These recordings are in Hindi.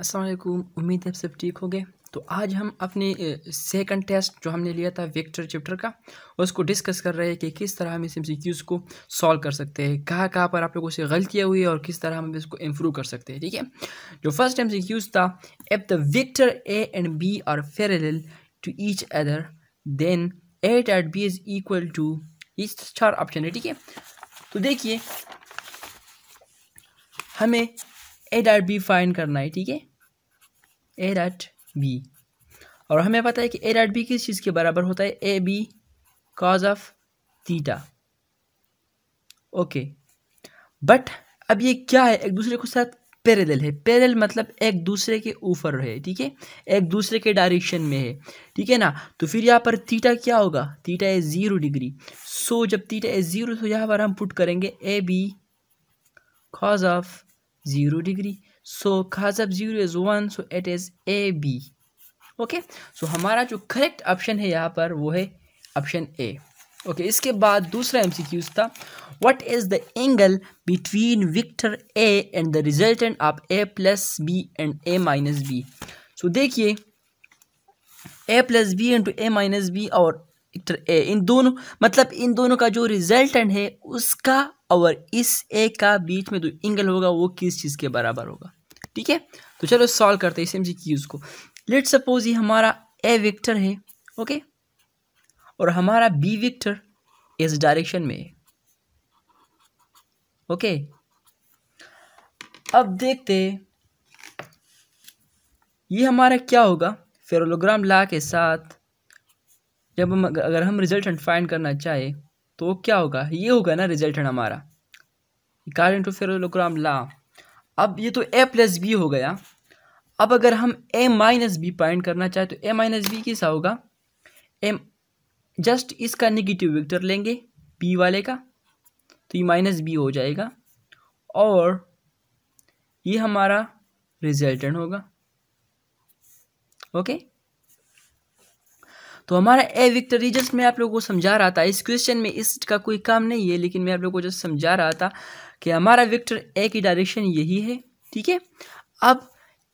असलकुम उम्मीद है सब ठीक हो गए तो आज हम अपने सेकंड टेस्ट जो हमने लिया था वेक्टर चैप्टर का उसको डिस्कस कर रहे हैं कि किस तरह हम इस एमसीक्यूज को सॉल्व कर सकते हैं कहाँ कहाँ पर आप लोगों से गलतियाँ हुई है और किस तरह हम इसको इम्प्रूव कर सकते हैं ठीक है जो फर्स्ट एम था if the vector A and b are fair to each other then at at b is equal to ये चार ऑप्शन है ठीक है तो देखिए हमें ए डॉट बी फाइन करना है ठीक है ए डॉट बी और हमें पता है कि ए डॉट बी किस चीज़ के बराबर होता है A B cos of theta okay but अब ये क्या है एक दूसरे के साथ पैरेलल है पैरेलल मतलब एक दूसरे के ऊपर है ठीक है एक दूसरे के डायरेक्शन में है ठीक है ना तो फिर यहाँ पर थीटा क्या होगा थीटा है ज़ीरो डिग्री सो जब थीटा है ज़ीरो तो यहाँ पर हम पुट करेंगे A B cos of zero degree so cos of zero is one so it is A B okay so हमारा जो करेक्ट ऑप्शन है यहाँ पर वो है ऑप्शन ए ओके इसके बाद दूसरा एम था what is the angle between vector A and the resultant of A plus B and A minus B so देखिए A plus B into A minus B और विक्टर ए इन दोनों मतलब इन दोनों का जो रिजल्टेंट है उसका और इस ए का बीच में जो एंगल होगा वो किस चीज़ के बराबर होगा ठीक है तो चलो सॉल्व करते हैं इस क्यूज को लेट सपोज ये हमारा ए विक्टर है ओके और हमारा बी विक्टर इस डायरेक्शन में है ओके अब देखते ये हमारा क्या होगा फेरोलोग्राम ला के साथ जब हम अगर हम रिजल्टेंट फाइंड करना चाहे तो क्या होगा ये होगा ना रिजल्टेंट हमारा कारण टू फेरोलोग्राम ला अब ये तो ए प्लस बी हो गया अब अगर हम ए माइनस बी पॉइंट करना चाहें तो ए माइनस बी कैसा होगा एम जस्ट इसका निगेटिव वेक्टर लेंगे बी वाले का तो ये माइनस बी हो जाएगा और ये हमारा रिजल्टेंट होगा ओके तो हमारा ए विक्टर रिजल्ट जस्ट मैं आप लोगों को समझा रहा था इस क्वेश्चन में इसका कोई काम नहीं है लेकिन मैं आप लोगों को जस्ट समझा रहा था कि हमारा वेक्टर ए की डायरेक्शन यही है ठीक है अब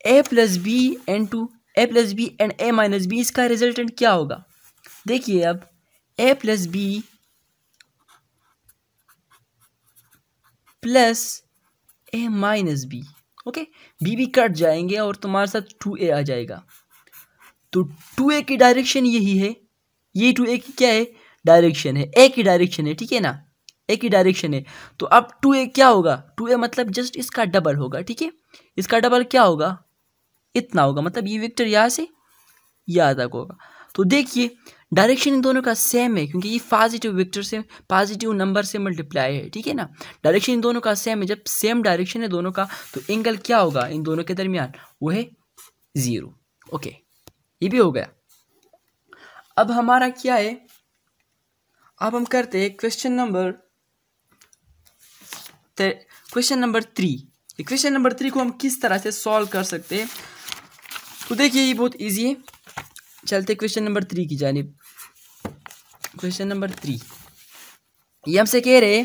A plus B and two A plus B and A minus B इसका रिजल्टेंट क्या होगा देखिए अब A plus B plus A minus B okay B भी कट जाएंगे और तुम्हारे साथ टू ए आ जाएगा तो टू ए की डायरेक्शन यही है ये टू ए की क्या है डायरेक्शन है ए की डायरेक्शन है ठीक है ना एक ही डायरेक्शन है तो अब टू ए क्या होगा टू ए मतलब जस्ट इसका डबल होगा ठीक है इसका डबल क्या होगा इतना होगा मतलब ये वेक्टर यहाँ से यहाँ तक होगा तो देखिए डायरेक्शन इन दोनों का सेम है क्योंकि ये पॉजिटिव वेक्टर से पॉजिटिव नंबर से मल्टीप्लाई है ठीक है ना डायरेक्शन इन दोनों का सेम है जब सेम डायरेक्शन है दोनों का तो एंगल क्या होगा इन दोनों के दरमियान वो है ज़ीरो ओके ये भी हो गया अब हमारा क्या है अब हम करते हैं question number question number three question number three को हम किस तरह से सॉल्व कर सकते हैं तो देखिए ये बहुत इजी है चलते क्वेश्चन नंबर थ्री की जानब क्वेश्चन नंबर थ्री ये हमसे कह रहे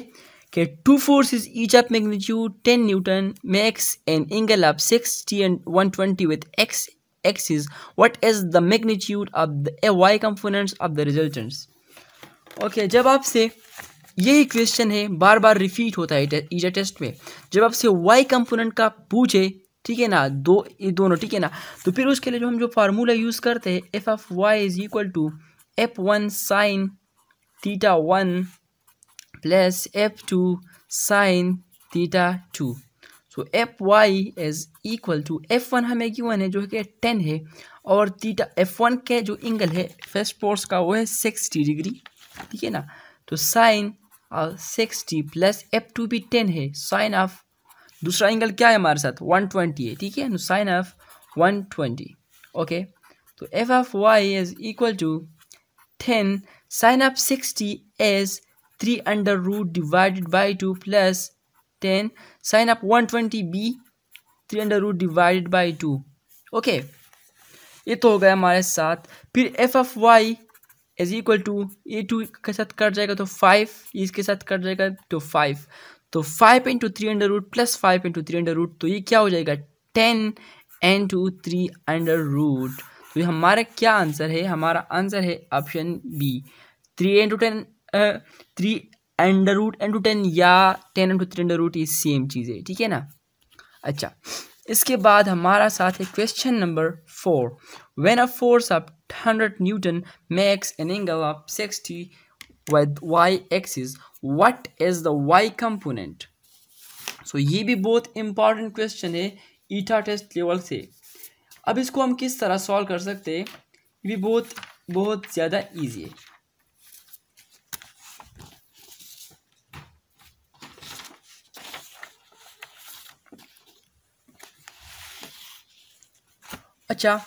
कि two forces each of magnitude ten newton makes an angle of sixty and one twenty with X axis what is the magnitude of the Y components of the result okay जब आपसे यही क्वेश्चन है बार बार रिपीट होता है ईजा टेस्ट में जब आपसे वाई कंपोनेंट का पूछे ठीक है ना दो ये दोनों ठीक है ना तो फिर उसके लिए जो हम जो फार्मूला यूज़ करते हैं F F Y is equal to F one sine theta one plus F two sine theta two so F Y is equal to F one हमें वन है जो है कि टेन है और थीटा एफ वन के जो एंगल है फर्स्ट पोर्स का वो है सिक्सटी डिग्री ठीक है ना तो साइन और sixty plus F two भी टेन है साइन ऑफ दूसरा एंगल क्या है हमारे साथ वन ट्वेंटी है ठीक है sine of one twenty okay तो F of Y is equal to ten sine of sixty is three under root divided by two plus ten sine of one twenty be three under root divided by two okay ये तो हो गया हमारे साथ फिर F of Y is equal to A two के साथ कट जाएगा तो फाइव इसके e साथ कट जाएगा तो फाइव तो five into three under root plus five into three under root तो ये क्या हो जाएगा ten and two three under root तो ये हमारा क्या आंसर है हमारा आंसर है option B three into ten three under root into ten या ten into three under root ये सेम चीज़ है ठीक है ना अच्छा इसके बाद हमारा साथ है question number four when a force of hundred newton makes an angle of sixty with Y axis what is the Y component so ये भी बहुत इंपॉर्टेंट क्वेश्चन है ईटा टेस्ट लेवल से अब इसको हम किस तरह सॉल्व कर सकते हैं ये भी बहुत बहुत ज़्यादा ईजी है अच्छा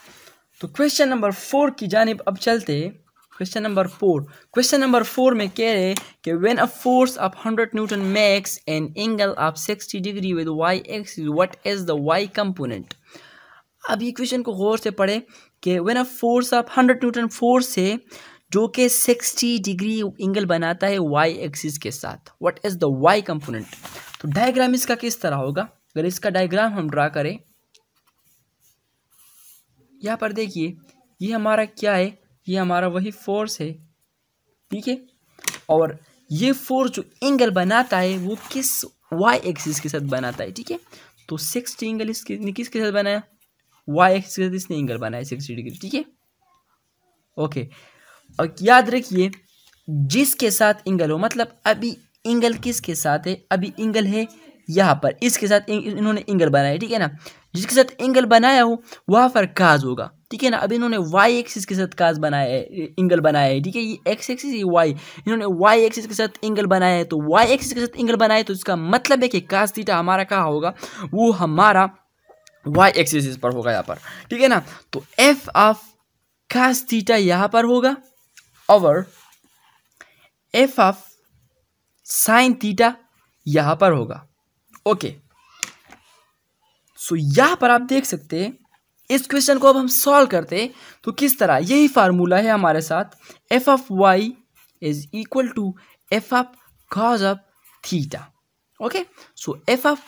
तो क्वेश्चन नंबर फोर की जानब अब चलते question number four question number four में कह रहे कि when a force of hundred newton makes an angle of sixty degree with Y X what is the Y component अब ये क्वेश्चन को गौर से पढ़े कि when a force of hundred newton force से जो कि सिक्सटी डिग्री एंगल बनाता है वाई एक्सिस के साथ what is the Y component तो डायग्राम इसका किस तरह होगा अगर इसका डायग्राम हम ड्रा करें यहाँ पर देखिए ये हमारा क्या है ये हमारा वही फोर्स है ठीक है और ये फोर्स जो एंगल बनाता है वो किस वाई एक्सिस के साथ बनाता है ठीक है तो सिक्सटी एंगल इसके किसके साथ बनाया वाई एक्सिस के साथ इसने एंगल बनाया सिक्सटी डिग्री ठीक है ओके और याद रखिए जिसके साथ एंगल हो मतलब अभी एंगल किसके साथ है अभी एंगल है यहाँ पर इसके साथ इन्होंने एंगल बनाया ठीक है ना जिसके साथ एंगल बनाया हो वहाँ पर काज होगा ठीक है ना अभी इन्होंने वाई एक्सिस के साथ काज बनाया है एंगल बनाया है ठीक है ये एक्स एक्सिस ये वाई इन्होंने वाई एक्सिस के साथ एंगल बनाया है तो वाई एक्सिस के साथ एंगल बनाया तो इसका मतलब है कि काज थीटा हमारा कहाँ होगा वो हमारा वाई एक्सिस पर होगा यहाँ पर ठीक है ना तो एफ ऑफ काज थीटा यहाँ पर होगा और एफ ऑफ साइन थीटा यहाँ पर होगा ओके okay. सो यहाँ पर आप देख सकते हैं इस क्वेश्चन को अब हम सॉल्व करते तो किस तरह यही फार्मूला है हमारे साथ F of Y is equal to F of cos of theta okay so F of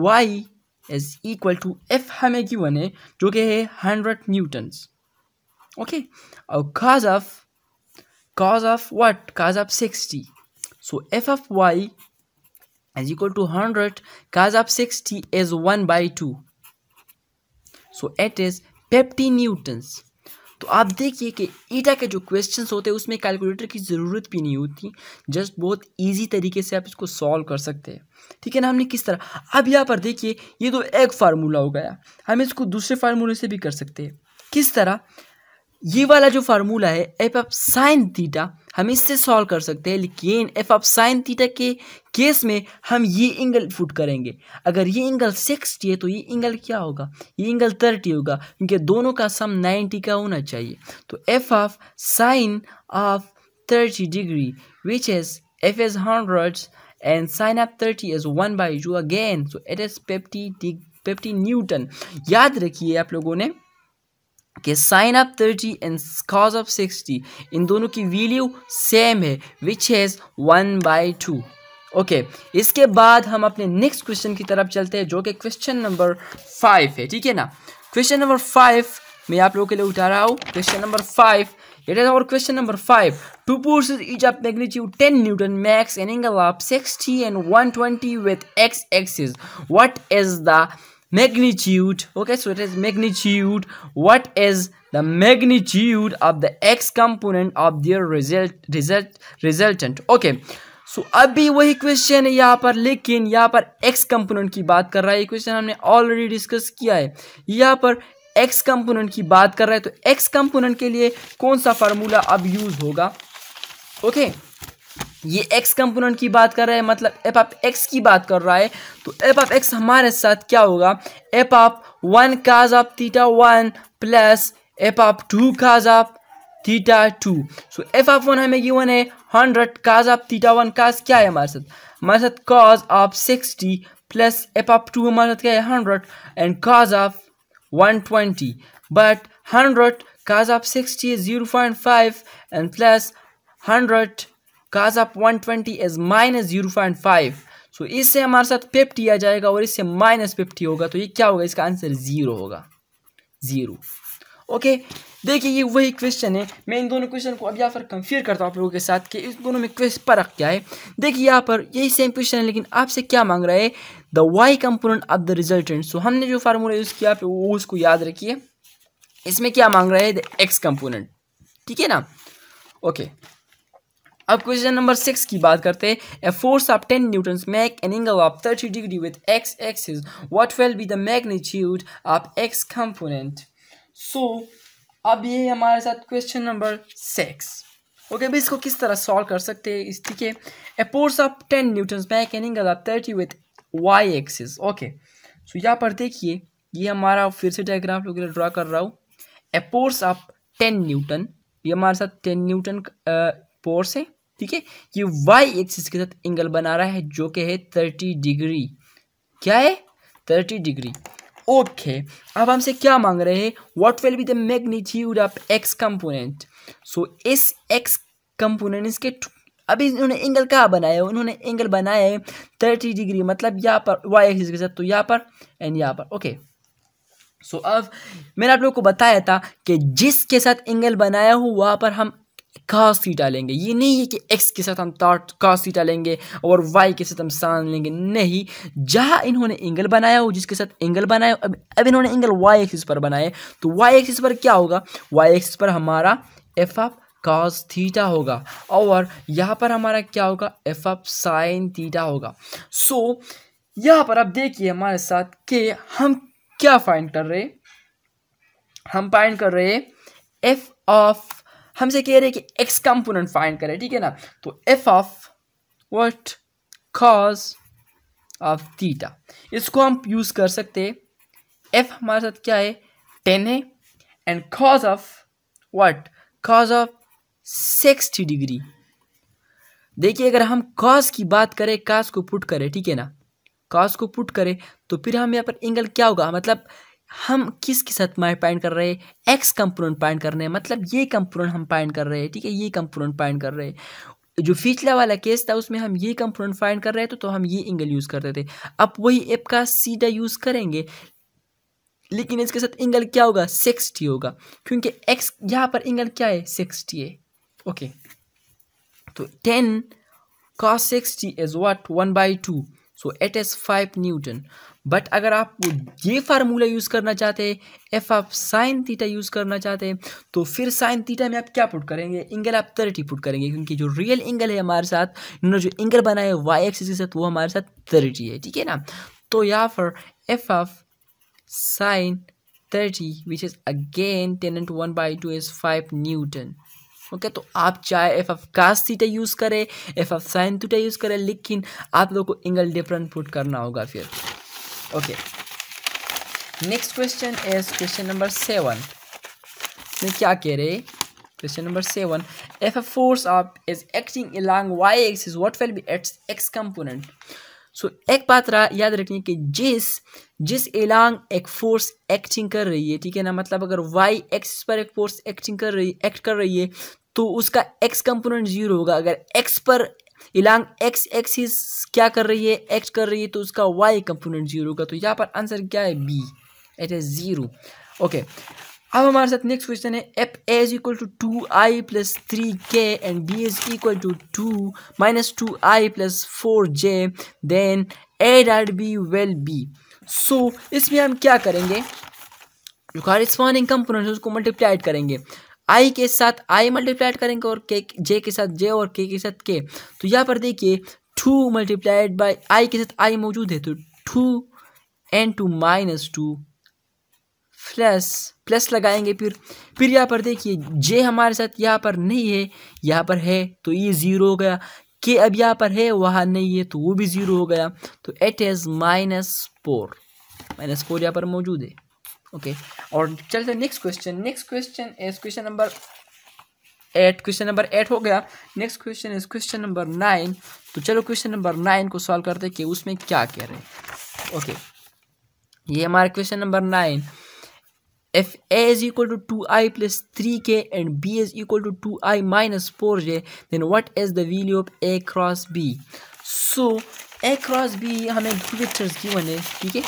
Y is equal to F हमें क्यों है जो कि है हंड्रेड न्यूटन्स ओके और cos of cos of what cos of sixty so F of Y is equal to 100 because of 60 is 1 by 2 so it is 50 newtons तो आप देखिए कि ईटा के जो क्वेश्चंस होते हैं उसमें कैलकुलेटर की ज़रूरत भी नहीं होती जस्ट बहुत इजी तरीके से आप इसको सॉल्व कर सकते हैं ठीक है ना हमने किस तरह अब यहाँ पर देखिए ये तो एक फार्मूला हो गया हम इसको दूसरे फार्मूले से भी कर सकते हैं किस तरह ये वाला जो फार्मूला है एफ ऑफ साइन थीटा हम इससे सॉल्व कर सकते हैं लेकिन एफ ऑफ साइन थीटा के केस में हम ये एंगल फुट करेंगे अगर ये एंगल सिक्सटी है तो ये एंगल क्या होगा ये एंगल थर्टी होगा क्योंकि दोनों का सम 90 का होना चाहिए तो F of sine of thirty degree which is F is hundred and sine of 30 is one by two again so it is fifty fifty newton याद रखिए आप लोगों ने कि sine of thirty and cos of sixty इन दोनों की वैल्यू सेम है which has one by two okay इसके बाद हम अपने नेक्स्ट क्वेश्चन की तरफ चलते हैं जो कि क्वेश्चन नंबर फाइव है ठीक है ना क्वेश्चन नंबर फाइव मैं आप लोगों के लिए उठा रहा हूँ question number five it is is question number five two Two forces of of ten newton makes an angle of sixty and one twenty with X axis What is the magnitude okay so it is magnitude what is the magnitude of the x component of their result result resultant okay so, अभी वही क्वेश्चन है यहाँ पर लेकिन यहाँ पर x कंपोनेंट की बात कर रहा है ये क्वेश्चन हमने ऑलरेडी डिस्कस किया है यहाँ पर x कंपोनेंट की बात कर रहा है तो x कंपोनेंट के लिए कौन सा फार्मूला अब यूज होगा ओके okay? ये x कंपोनेंट की बात कर रहे हैं मतलब एप ऑफ x की बात कर रहा है तो एप ऑफ x हमारे साथ क्या होगा F of one cos of theta one plus F of two cos of theta two so F of one हमें गिवन है hundred cos of theta one cos क्या है हमारे साथ हमारे साथ cos of sixty plus F of two हमारे साथ क्या है hundred and cos of one twenty but hundred cos of sixty zero point five and plus hundred cos of one twenty as minus zero point five so इससे हमारे साथ फिफ्टी आ जाएगा और इससे माइनस फिफ्टी होगा तो ये क्या होगा इसका आंसर ज़ीरो होगा ज़ीरो ओके देखिए ये वही क्वेश्चन है मैं इन दोनों क्वेश्चन को अब यहाँ पर कंफ्यूर करता हूँ आप लोगों के साथ कि इस दोनों में क्वेश्चन फर्क क्या है देखिए यहाँ पर यही सेम क्वेश्चन है लेकिन आपसे क्या मांग रहा है the Y component of the resultant so हमने जो फार्मूला यूज़ किया पे वो उसको याद रखिए इसमें क्या मांग रहा है द एक्स कंपोनेंट ठीक है ना ओके अब क्वेश्चन नंबर सिक्स की बात करते हैं force of ten newton make an angle of thirty degree with X axis what will be the magnitude of X component so अब ये हमारे साथ question number six okay okay, भी इसको किस तरह सॉल्व कर सकते हैं इस ठीक है a force of ten newton make an angle of thirty with Y axis okay so यहाँ पर देखिए ये हमारा फिर से डायग्राफ लोग ड्रा कर रहा हूँ a force of ten newton ये हमारे साथ टेन न्यूटन फोर्स है ठीक है ये वाई एक्सिस के साथ एंगल बना रहा है जो कि है थर्टी डिग्री क्या है थर्टी डिग्री ओके okay. अब हमसे क्या मांग रहे हैं what will be the magnitude of X component so इस एक्स कंपोनेंट इसके अभी इन्होंने एंगल कहाँ बनाया है उन्होंने एंगल बनाया है थर्टी डिग्री मतलब यहाँ पर वाई एक्सिस के साथ तो यहाँ पर एंड यहाँ पर ओके सो so, अब मैंने आप लोगों को बताया था कि जिसके साथ एंगल बनाया हो वहाँ पर हम कास थीटा लेंगे ये नहीं है कि एक्स के साथ हम टॉट कास थीटा लेंगे और वाई के साथ हम सान लेंगे नहीं जहाँ इन्होंने एंगल बनाया हो जिसके साथ एंगल बनाया अब अब इन्होंने एंगल वाई एक्सिस पर बनाए तो वाई एक्सिस पर क्या होगा वाई एक्सिस पर हमारा एफ ऑफ कास थीटा होगा और यहाँ पर हमारा क्या होगा एफ ऑफ साइन थीटा होगा सो so, यहाँ पर आप देखिए हमारे साथ कि हम क्या फाइंड कर रहे हम फाइंड कर रहे एफ ऑफ हमसे कह रहे हैं कि एक्स कंपोनेंट फाइंड करें ठीक है ना तो F of what cos of theta इसको हम यूज़ कर सकते हैं एफ हमारे साथ क्या है टेन है and cos of what cos of sixty degree देखिए अगर हम कॉज की बात करें कॉज को पुट करें ठीक है ना कॉज को पुट करें तो फिर हम यहाँ पर एंगल क्या होगा मतलब हम किस के साथ फाइंड कर रहे हैं एक्स कंपोनेंट फाइंड कर रहे हैं मतलब ये कंपोनेंट हम फाइंड कर रहे हैं ठीक है ये कंपोनेंट फाइंड कर रहे हैं जो पिछला वाला केस था उसमें हम ये कंपोनेंट फाइंड कर रहे थे तो हम ये एंगल यूज़ करते थे अब वही एप का सीधा यूज़ करेंगे लेकिन इसके साथ एंगल क्या होगा सिक्सटी होगा क्योंकि एक्स यहाँ पर एंगल क्या है सिक्सटी है ओके तो टेन का sixty is what one by two so it is five newton but अगर आप ये फार्मूला यूज़ करना चाहते एफ आप साइन थीटा यूज़ करना चाहते तो फिर साइन थीटा में आप क्या पुट करेंगे एंगल आप थर्टी पुट करेंगे क्योंकि जो रियल एंगल है हमारे साथ इन्होंने जो एंगल बनाया है वाई एक्सिस के साथ वो हमारे साथ थर्टी है ठीक है ना तो या फिर F of sine thirty which is again ten into one by two is five newton okay okay, तो आप चाहे F F cos theta use करें F F sine theta use करें लेकिन आप लोग को एंगल डिफरेंट पुट करना होगा फिर okay next question is question number seven इसमें क्या कह रहे क्वेश्चन नंबर सेवन F a force of is acting along Y X is what will be its X component so एक बात याद रखनी कि जिस जिस इलांग एक फोर्स एक्टिंग कर रही है ठीक है ना मतलब अगर वाई एक्स पर एक फोर्स एक्टिंग कर रही एक्ट कर रही है तो उसका एक्स कंपोनेंट जीरो होगा अगर एक्स पर इलांग एक्स एक्सिस क्या कर रही है एक्स कर रही है तो उसका वाई कंपोनेंट जीरो का तो यहाँ पर आंसर क्या है B it is zero okay अब हमारे साथ नेक्स्ट क्वेश्चन है if A is equal to two I plus three k and B is equal to two minus two I plus four j then A dot B will be so इसमें हम क्या करेंगे जो कॉरेस्पॉन्डिंग कंपोनेंट है उसको मल्टीप्लाइड करेंगे आई के साथ आई मल्टीप्लाइड करेंगे और के जे के साथ जे और के के साथ के तो यहाँ पर देखिए टू मल्टीप्लाइड बाई आई के साथ आई मौजूद है तो two N two minus two plus plus लगाएंगे फिर फिर यहाँ पर देखिए जे हमारे साथ यहाँ पर नहीं है यहाँ पर है तो ये ज़ीरो हो गया के अब यहाँ पर है वहाँ नहीं है तो वो भी ज़ीरो हो गया तो it is minus four minus four यहाँ पर मौजूद है ओके और चलते next question next question is question number eight question number eight हो गया next question is question number nine तो चलो क्वेश्चन नंबर नाइन को सॉल्व करते कि उसमें क्या कह रहे हैं ओके ये हमारा question number nine if a is equal to 2i plus 3k and b is equal to 2i minus 4j then what is the value of a cross b so a cross b हमें दो वेक्टर्स गिवन है ठीक है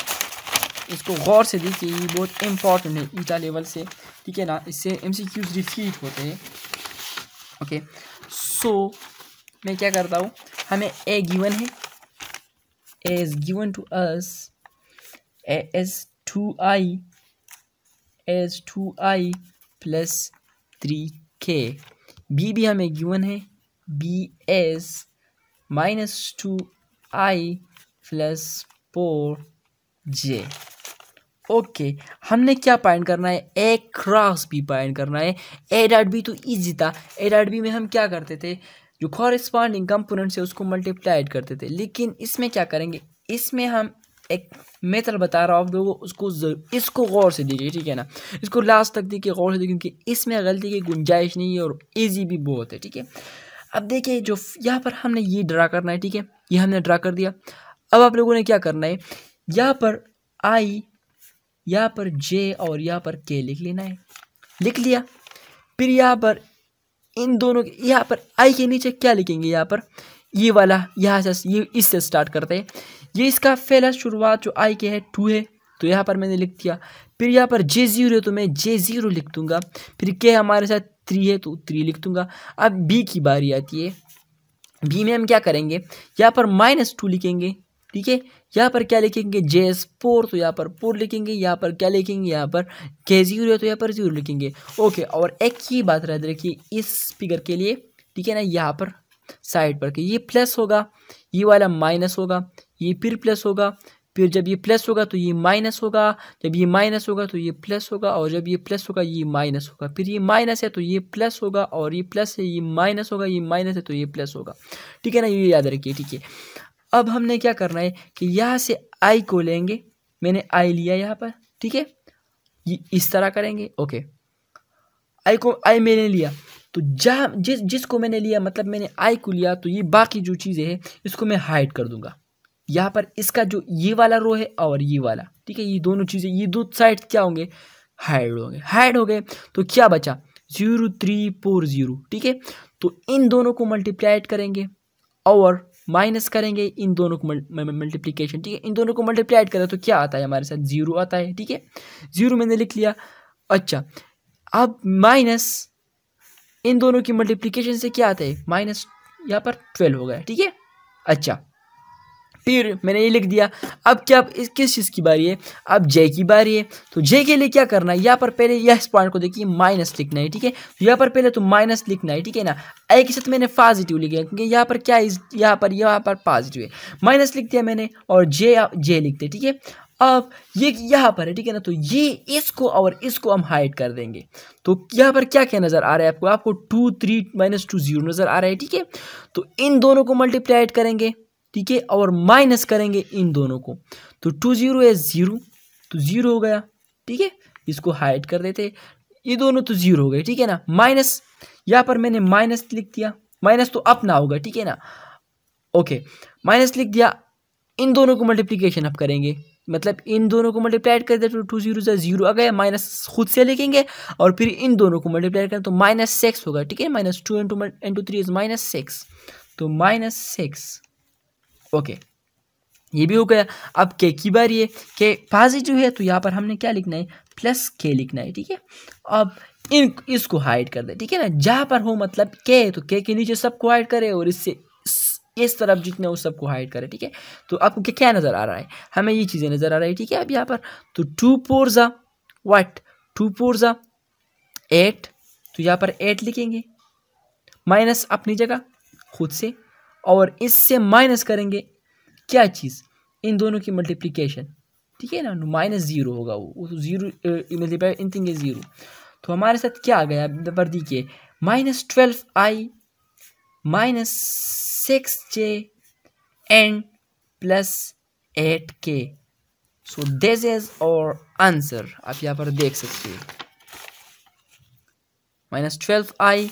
इसको गौर से देखिए ये बहुत इंपॉर्टेंट है ईटा लेवल से ठीक है ना इससे एम सी क्यूज रिपीट होते हैं ओके सो मैं क्या करता हूँ हमें ए गिवन है A is given to us A is two i is two I plus three k B भी हमें गिवन है B is minus two I plus four j okay okay, हमने क्या पॉइंट करना है ए क्रॉस बी पॉइंट करना है ए डॉट बी तो ईजी था ए डॉट बी में हम क्या करते थे जो कॉरेस्पॉन्डिंग कंपोनेंट से उसको मल्टीप्लाइड करते थे लेकिन इसमें क्या करेंगे इसमें हम एक मेथड बता रहा हूँ आप लोगों को उसको इसको गौर से देखिए ठीक है ना इसको लास्ट तक देखिए गौर से देखिए क्योंकि इसमें गलती की गुंजाइश नहीं है और ईजी भी बहुत है ठीक है अब देखिए जो यहाँ पर हमने ये ड्रा करना है ठीक है ये हमने ड्रा कर दिया अब आप लोगों ने क्या करना है यहाँ पर आई यहाँ पर जे और यहाँ पर के लिख लेना है लिख लिया फिर यहाँ पर इन दोनों यहाँ पर आई के नीचे क्या लिखेंगे यहाँ पर ये वाला यहाँ से ये इससे स्टार्ट करते हैं ये इसका पहला शुरुआत जो आई के है टू है तो यहाँ पर मैंने लिख दिया फिर यहाँ पर जे ज़ीरो है तो मैं जे ज़ीरो लिख दूंगा फिर के हमारे साथ थ्री है तो थ्री लिख दूंगा अब बी की बारी आती है बी में हम क्या करेंगे यहाँ पर माइनस टू लिखेंगे ठीक है यहाँ पर क्या लिखेंगे जे एस पोर तो यहाँ पर पोर लिखेंगे यहाँ पर क्या लिखेंगे यहाँ पर के जीरो है तो यहाँ पर जीरो लिखेंगे ओके और एक ही बात याद रखिए इस फिगर के लिए ठीक है ना यहाँ पर साइड पर के ये प्लस होगा ये वाला माइनस होगा ये फिर प्लस होगा फिर जब ये प्लस होगा तो ये माइनस होगा जब ये माइनस होगा तो ये प्लस होगा और जब ये प्लस होगा ये माइनस होगा फिर ये माइनस है तो ये प्लस होगा और ये प्लस है ये माइनस होगा ये माइनस है तो ये प्लस होगा ठीक है ना ये याद रखिए ठीक है अब हमने क्या करना है कि यहाँ से आई को लेंगे मैंने आई लिया यहाँ पर ठीक है ये इस तरह करेंगे ओके आई को आई मैंने लिया तो जहाँ जिस जिसको मैंने लिया मतलब मैंने आई को लिया तो ये बाकी जो चीज़ें हैं इसको मैं हाइड कर दूंगा यहाँ पर इसका जो ये वाला रो है और ये वाला ठीक है ये दोनों चीज़ें ये दो साइड क्या होंगे हाइड होंगे हाइड हो गए तो क्या बचा ज़ीरो थ्री फोर ज़ीरो ठीक है तो इन दोनों को मल्टीप्लाइड करेंगे और माइनस करेंगे इन दोनों को मल्टीप्लीकेशन ठीक है इन दोनों को मल्टीप्लाइड करें तो क्या आता है हमारे साथ ज़ीरो आता है ठीक है ज़ीरो मैंने लिख लिया अच्छा अब माइनस इन दोनों की मल्टीप्लीकेशन से क्या आता है माइनस यहाँ पर ट्वेल्व हो गया ठीक है अच्छा फिर मैंने ये लिख दिया अब क्या अब इस किस चीज़ की बारी है अब जे की बारी है तो जे के लिए क्या करना है यहाँ पर पहले यह इस पॉइंट को देखिए माइनस लिखना है ठीक है तो यहाँ पर पहले तो माइनस लिखना है ठीक है ना ए के साथ मैंने पॉजिटिव लिखा क्योंकि यहाँ पर क्या इस यहाँ पर यहाँ पर पॉजिटिव है माइनस लिख दिया मैंने और जे जे लिखते ठीक है अब ये यहाँ पर है ठीक है ना तो ये इसको और इसको हम हाइड कर देंगे तो यहाँ पर क्या क्या नज़र आ रहा है आपको आपको two three minus two zero नज़र आ रहा है ठीक है तो इन दोनों को मल्टीप्लाइड करेंगे ठीक है और माइनस करेंगे इन दोनों को तो टू जीरो है ज़ीरो तो ज़ीरो हो गया ठीक है इसको हाइड कर देते ये दोनों तो ज़ीरो हो गए ठीक है ना माइनस यहाँ पर मैंने माइनस लिख दिया माइनस तो अपना होगा ठीक है ना ओके माइनस लिख दिया इन दोनों को मल्टीप्लीकेशन अब करेंगे मतलब इन दोनों को मल्टीप्लाई कर दे तो टू जीरो से जीरो आ गया माइनस खुद से लिखेंगे और फिर इन दोनों को मल्टीप्लाई करें तो माइनस सिक्स होगा ठीक है minus two into into three is minus six तो माइनस सिक्स ओके ये भी हो गया अब के की बार ये के पॉजिटिव है तो यहाँ पर हमने क्या लिखना है प्लस के लिखना है ठीक है अब इन इसको हाइड कर दे ठीक है ना जहाँ पर हो मतलब के तो के के नीचे सबको हाइड करे और इससे इस तरफ जितने वो सबको हाइड करे ठीक है तो आपको क्या क्या नज़र आ रहा है हमें ये चीज़ें नज़र आ रही है ठीक है अब यहाँ पर तो टू फोर ज़ा टू फोर ज़ा एट तो यहाँ पर एट लिखेंगे माइनस अपनी जगह खुद से और इससे माइनस करेंगे क्या चीज़ इन दोनों की मल्टीप्लिकेशन ठीक है ना माइनस ज़ीरो होगा वो वो ज़ीरो तो मल्टीप्लाई इन थिंग ज़ीरो तो हमारे साथ क्या आ गया वर्दी के minus twelve i minus six j and plus eight k so this is our answer आप यहाँ पर देख सकते हैं minus twelve i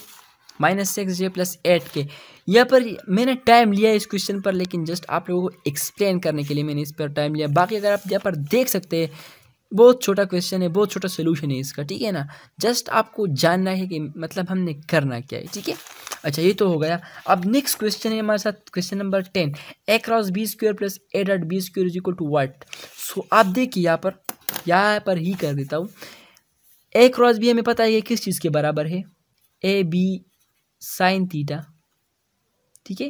minus six j plus eight k यहाँ पर मैंने टाइम लिया इस क्वेश्चन पर लेकिन जस्ट आप लोगों को एक्सप्लेन करने के लिए मैंने इस पर टाइम लिया बाकी अगर आप यहाँ पर देख सकते हैं बहुत छोटा क्वेश्चन है बहुत छोटा सोल्यूशन है इसका ठीक है ना जस्ट आपको जानना है कि मतलब हमने करना क्या है ठीक है अच्छा ये तो हो गया अब नेक्स्ट क्वेश्चन है हमारे साथ question number ten a cross b square plus a dot b square is equal to what so आप देखिए यहाँ पर यहाँ पर ही कर देता हूँ ए क्रॉस बी हमें पता है ये किस चीज़ के बराबर है ए बी साइन थीटा ठीक है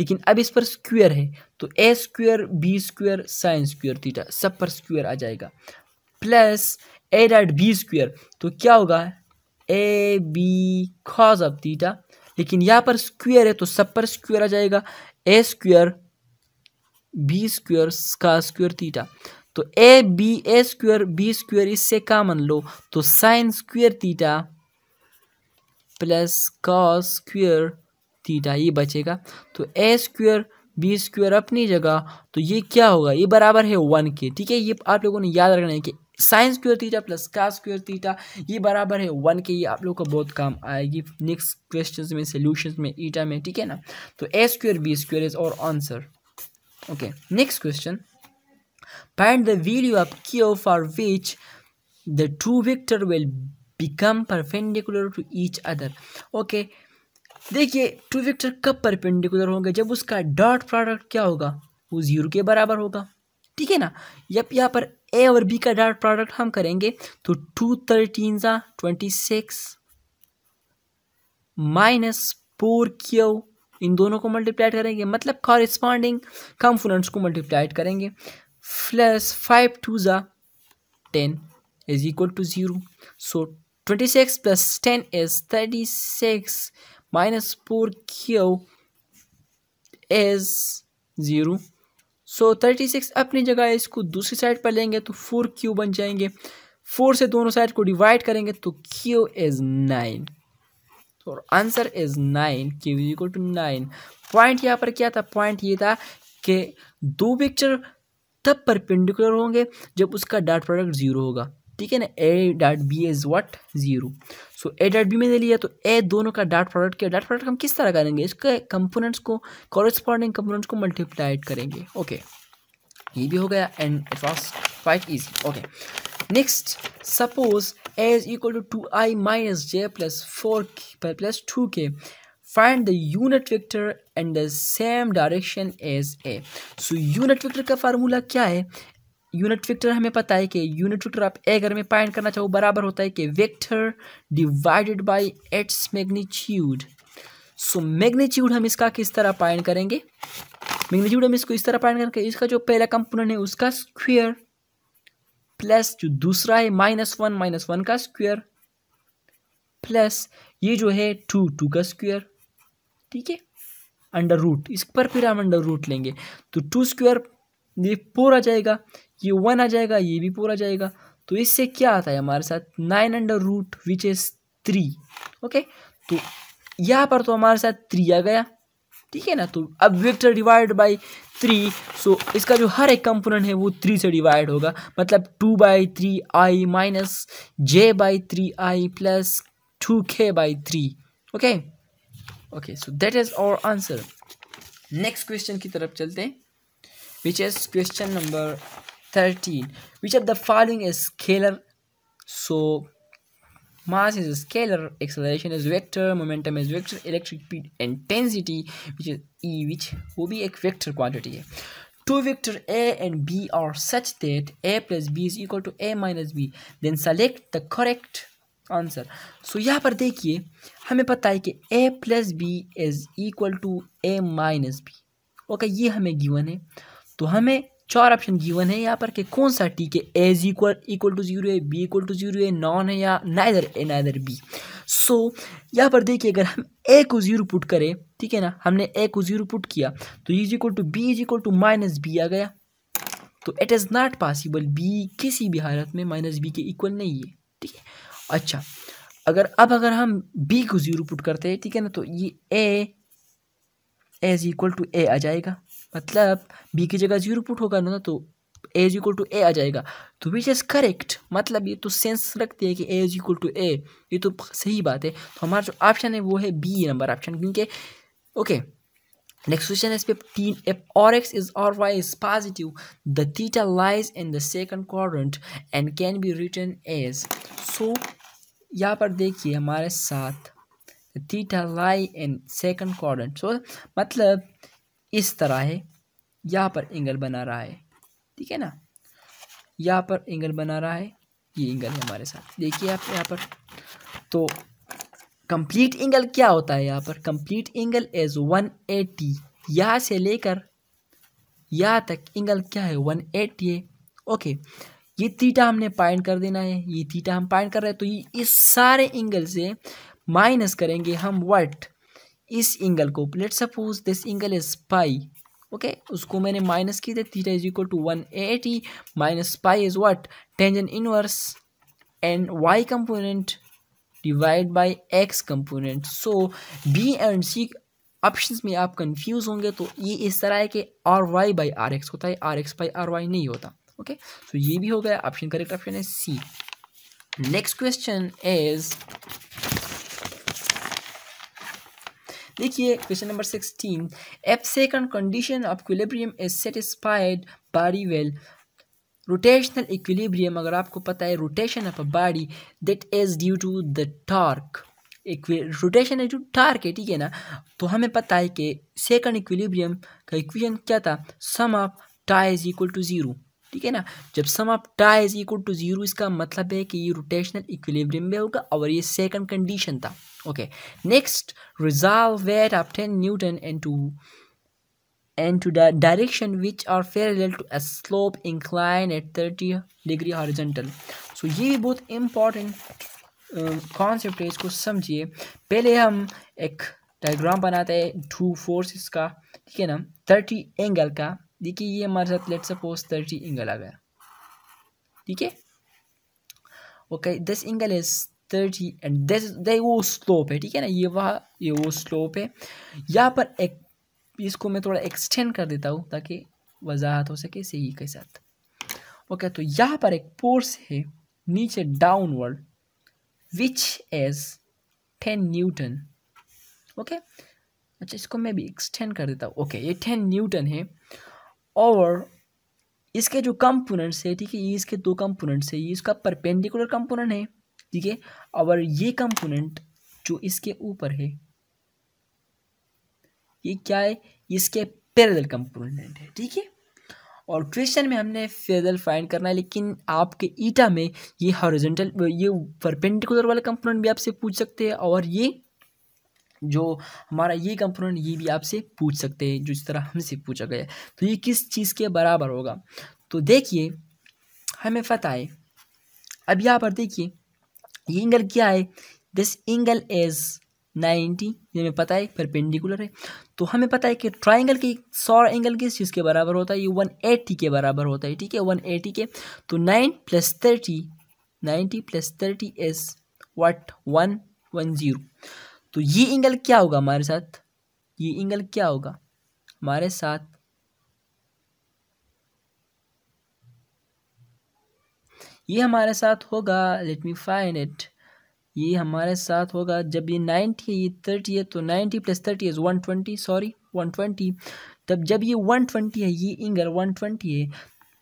लेकिन अब इस पर स्क्वायर है तो a square b square sine square theta सब पर स्क्वायर आ जाएगा plus a dot b square तो क्या होगा a B cos of theta लेकिन यहाँ पर स्क्वायर है तो सब पर स्क्वायर आ जाएगा a square b square cos square theta तो a b a square b square इससे मान लो तो sine square theta plus cos square theta ये बचेगा तो ए स्क्वेयर बी स्क्वेयर अपनी जगह तो ये क्या होगा ये बराबर है वन के ठीक है ये आप लोगों ने याद रखना है कि sine square theta plus cos square theta ये बराबर है वन के ये आप लोग का बहुत काम आएगी नेक्स्ट क्वेश्चन में सोल्यूशन में ईटा में ठीक है ना तो a square b square is our answer okay next question find the video of q for which the two vector will become perpendicular to each other okay देखिए टू वेक्टर कब परपेंडिकुलर होंगे जब उसका डॉट प्रोडक्ट क्या होगा वो ज़ीरो के बराबर होगा ठीक है ना जब यहाँ पर ए और बी का डॉट प्रोडक्ट हम करेंगे तो टू थर्टीन ज़ा twenty six minus four q इन दोनों को मल्टीप्लाई करेंगे मतलब कॉरिस्पॉन्डिंग कंपोनेंट्स को मल्टीप्लाई करेंगे प्लस फाइव टू ज़ा ten is equal to zero so twenty six plus ten is thirty six minus four q is zero so thirty six अपनी जगह इसको दूसरी साइड पर लेंगे तो फोर क्यू बन जाएंगे फोर से दोनों साइड को डिवाइड करेंगे तो q is nine our answer is nine q is equal to nine point यहाँ पर क्या था पॉइंट ये था कि दो पिक्चर तब परपेंडिकुलर होंगे जब उसका डॉट प्रोडक्ट ज़ीरो होगा ठीक है ना a dot B is what zero so a dot b मैंने लिया तो ए दोनों का डॉट प्रोडक्ट किया डॉट प्रोडक्ट हम किस तरह करेंगे इसके कंपोनेंट्स को कॉरेस्पॉन्डिंग कंपोनेंट्स को मल्टीप्लाइड करेंगे ओके okay. ये भी हो गया and it was quite easy okay next suppose a is equal to two i minus j plus four plus two k find the unit vector and the same direction as a so unit vector का फार्मूला क्या है यूनिट वेक्टर हमें पता है कि यूनिट वेक्टर आप ए अगर में फाइंड करना चाहो बराबर होता है कि vector divided by its magnitude so magnitude हम इसका किस तरह फाइंड करेंगे मैग्नीट्यूड हम इसको इस तरह फाइंड करके इसका जो पहला कंपोनेंट है उसका स्क्वेयर प्लस जो दूसरा है माइनस वन माइनस वन का स्क्वेयर प्लस ये जो है टू टू का स्क्वेयर ठीक है अंडर रूट इस पर फिर हम अंडर रूट लेंगे तो टू स्क्वायर ये फोर आ जाएगा ये वन आ जाएगा ये भी फोर आ जाएगा तो इससे क्या आता है हमारे साथ nine under root which is three okay तो यहाँ पर तो हमारे साथ थ्री आ गया ठीक है ना तो अब vector divide by three so इसका जो हर एक कंपोनेंट है वो थ्री से डिवाइड होगा मतलब two by three i minus j by three I plus two k by three okay okay so that is our answer next question की तरफ चलते हैं which is question number 13 which of the following is scalar so mass is a scalar acceleration is vector momentum is vector electric field intensity which is e which will be a vector quantity two vector a and b are such that a plus b is equal to a minus b then select the correct answer so so, यहाँ पर देखिए हमें पता है कि a plus b is equal to A minus B okay ये हमें गिवन है तो हमें चार ऑप्शन गिवन है यहाँ पर कि कौन सा टी के is equal equal to zero है बी इक्वल टू जीरो है नॉन है या neither a neither b so यहाँ पर देखिए अगर हम ए को जीरो पुट करें ठीक है ना हमने ए को जीरो पुट किया तो is equal to b is equal to minus b आ गया तो it is not possible b किसी भी हालत में माइनस बी के इक्वल नहीं है ठीक है अच्छा अगर अब अगर हम बी को जीरो पुट करते हैं ठीक है ना तो ये a is equal to a आ जाएगा मतलब बी की जगह जीरो पुट होगा ना तो a is equal to a आ जाएगा तो विच इज़ करेक्ट मतलब ये तो सेंस रखती है कि a is equal to a ये तो सही बात है तो हमारा जो ऑप्शन है वो है बी नंबर ऑप्शन क्योंकि ओके नेक्स्ट क्वेश्चन है इस पर तीन एफ और एक्स इज और y is positive the theta lies in the second quadrant and can be written as so यहाँ पर देखिए हमारे साथ theta lie in second quadrant so मतलब इस तरह है यहाँ पर एंगल बना रहा है ठीक है ना यहाँ पर एंगल बना रहा है ये एंगल है हमारे साथ देखिए आप यहाँ पर तो कंप्लीट एंगल क्या होता है यहाँ पर कंप्लीट एंगल एज 180 यहाँ से लेकर यहाँ तक एंगल क्या है 180 है ओके ये थीटा हमने पॉइंट कर देना है ये थीटा हम पॉइंट कर रहे हैं तो ये इस सारे एंगल से माइनस करेंगे हम वर्ट इस एंगल को let suppose this angle is pi okay उसको मैंने माइनस की थी theta is equal to one eighty minus pi is what tangent inverse and y component divide by x component so b and c option में आप कंफ्यूज होंगे तो ये इस तरह है कि r y by r x होता है r x by r y नहीं होता ओके okay? सो so ये भी हो गया ऑप्शन करेक्ट ऑप्शन है सी नेक्स्ट क्वेश्चन इज देखिए question number sixteen if second condition of equilibrium is satisfied बारी वेल रोटेशनल इक्विलिब्रियम अगर आपको पता है rotation of a body that is due to the torque rotation है टू टॉर्क है ठीक है ना तो हमें पता है कि सेकंड इक्विलिब्रियम का इक्वेशन क्या था sum of tau is equal to zero ठीक है ना जब sum of tau is equal to zero इसका मतलब है कि ये रोटेशनल इक्विलिब्रियम में होगा और ये सेकंड कंडीशन था okay next resolve weight of ten newton in two N two direction which are are parallel to a slope inclined at 30 degree horizontal ये भी बहुत इंपॉर्टेंट कॉन्सेप्ट है इसको समझिए पहले हम एक डायग्राम बनाते हैं टू फोर्सेस का ठीक है ना थर्टी एंगल का देखिए ये हमारे साथ लेट सपोज थर्टी इंगल आ गया ठीक है okay this angle is thirty and this the वो स्लोप है ठीक है ना ये वह ये वो स्लोप है यहाँ पर एक इसको मैं थोड़ा एक्सटेंड कर देता हूँ ताकि वजाहत हो सके सही के साथ ओके तो यहाँ पर एक फोर्स है नीचे downward which is ten newton okay अच्छा इसको मैं भी एक्सटेंड कर देता हूँ ओके ये टेन न्यूटन है और इसके जो कंपोनेंट्स है ठीक है ये इसके दो कंपोनेंट्स है ये इसका परपेंडिकुलर कंपोनेंट है ठीक है और ये कंपोनेंट जो इसके ऊपर है ये क्या है इसके पैरेलल कंपोनेंट है ठीक है और क्वेश्चन में हमने फेजल फाइंड करना है लेकिन आपके ईटा में ये हॉरिजेंटल ये परपेंडिकुलर वाले कंपोनेंट भी आपसे पूछ सकते हैं और ये जो हमारा ये कंपोनेंट ये भी आपसे पूछ सकते हैं जो इस तरह हमसे पूछा गया तो ये किस चीज़ के बराबर होगा तो देखिए हमें पता है अब यहाँ पर देखिए ये एंगल क्या है दिस एंगल इज नाइन्टी ये हमें पता है पेंडिकुलर है तो हमें पता है कि ट्राइंगल की सौ एंगल किस चीज़ के बराबर होता है ये वन एटी के बराबर होता है ठीक है वन एटी के तो nine plus thirty ninety plus thirty is what one one zero तो ये एंगल क्या होगा हमारे साथ ये एंगल क्या होगा हमारे साथ ये हमारे साथ होगा लेट मी फाइन इट ये हमारे साथ होगा जब ये नाइन्टी है ये थर्टी है तो ninety plus thirty is one twenty sorry one twenty तब जब ये वन ट्वेंटी है ये एंगल वन ट्वेंटी है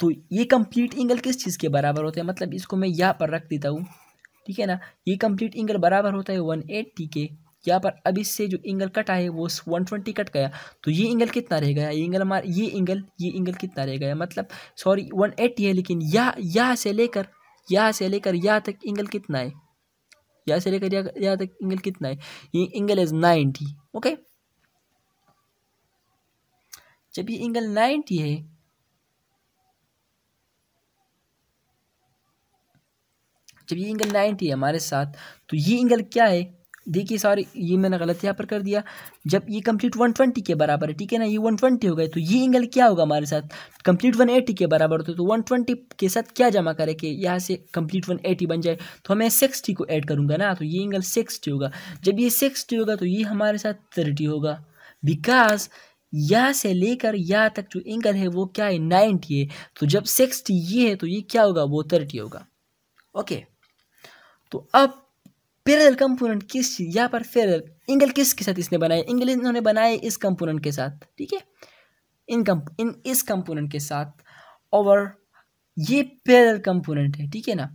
तो ये कंप्लीट एंगल किस चीज़ के बराबर होते हैं मतलब इसको मैं यहाँ पर रख देता हूँ ठीक है ना ये कंप्लीट एंगल बराबर होता है वन एट्टी के यहाँ पर अब इससे जो एंगल कटा है वो वन ट्वेंटी कट गया तो ये एंगल कितना रह गया ये एंगल हमारे ये एंगल ये एंगल कितना रह गया मतलब सॉरी वन एट्टी है लेकिन यह यहाँ से लेकर यहाँ से लेकर यहाँ तक एंगल कितना है यहाँ से लेकर यहाँ तक एंगल कितना है ये एंगल इज नाइन्टी ओके जब ये एंगल नाइन्टी है जब ये एंगल नाइन्टी है हमारे साथ तो ये एंगल क्या है देखिए सॉरी ये मैंने गलत यहाँ पर कर दिया जब ये कंप्लीट 120 के बराबर है ठीक है ना ये 120 हो गए तो ये एंगल क्या होगा हमारे साथ कंप्लीट 180 के बराबर होते तो 120 तो के साथ क्या जमा करे कि यहाँ से कंप्लीट 180 बन जाए तो हमें 60 को ऐड करूँगा ना तो ये एंगल 60 होगा जब ये 60 होगा तो ये हमारे साथ थर्टी होगा बिकॉज यहाँ से लेकर यहाँ तक जो एंगल है वो क्या है नाइन्टी है तो जब सिक्सटी ये है तो ये क्या होगा वो थर्टी होगा ओके तो अब पैरेलल कंपोनेंट किस चीज़ यहाँ पर फेरेल एंगल किस के साथ इसने बनाए एंगल इन्होंने बनाए इस कंपोनेंट के साथ ठीक है इन कम इन इस कंपोनेंट के साथ और ये पैरेलल कंपोनेंट है ठीक है ना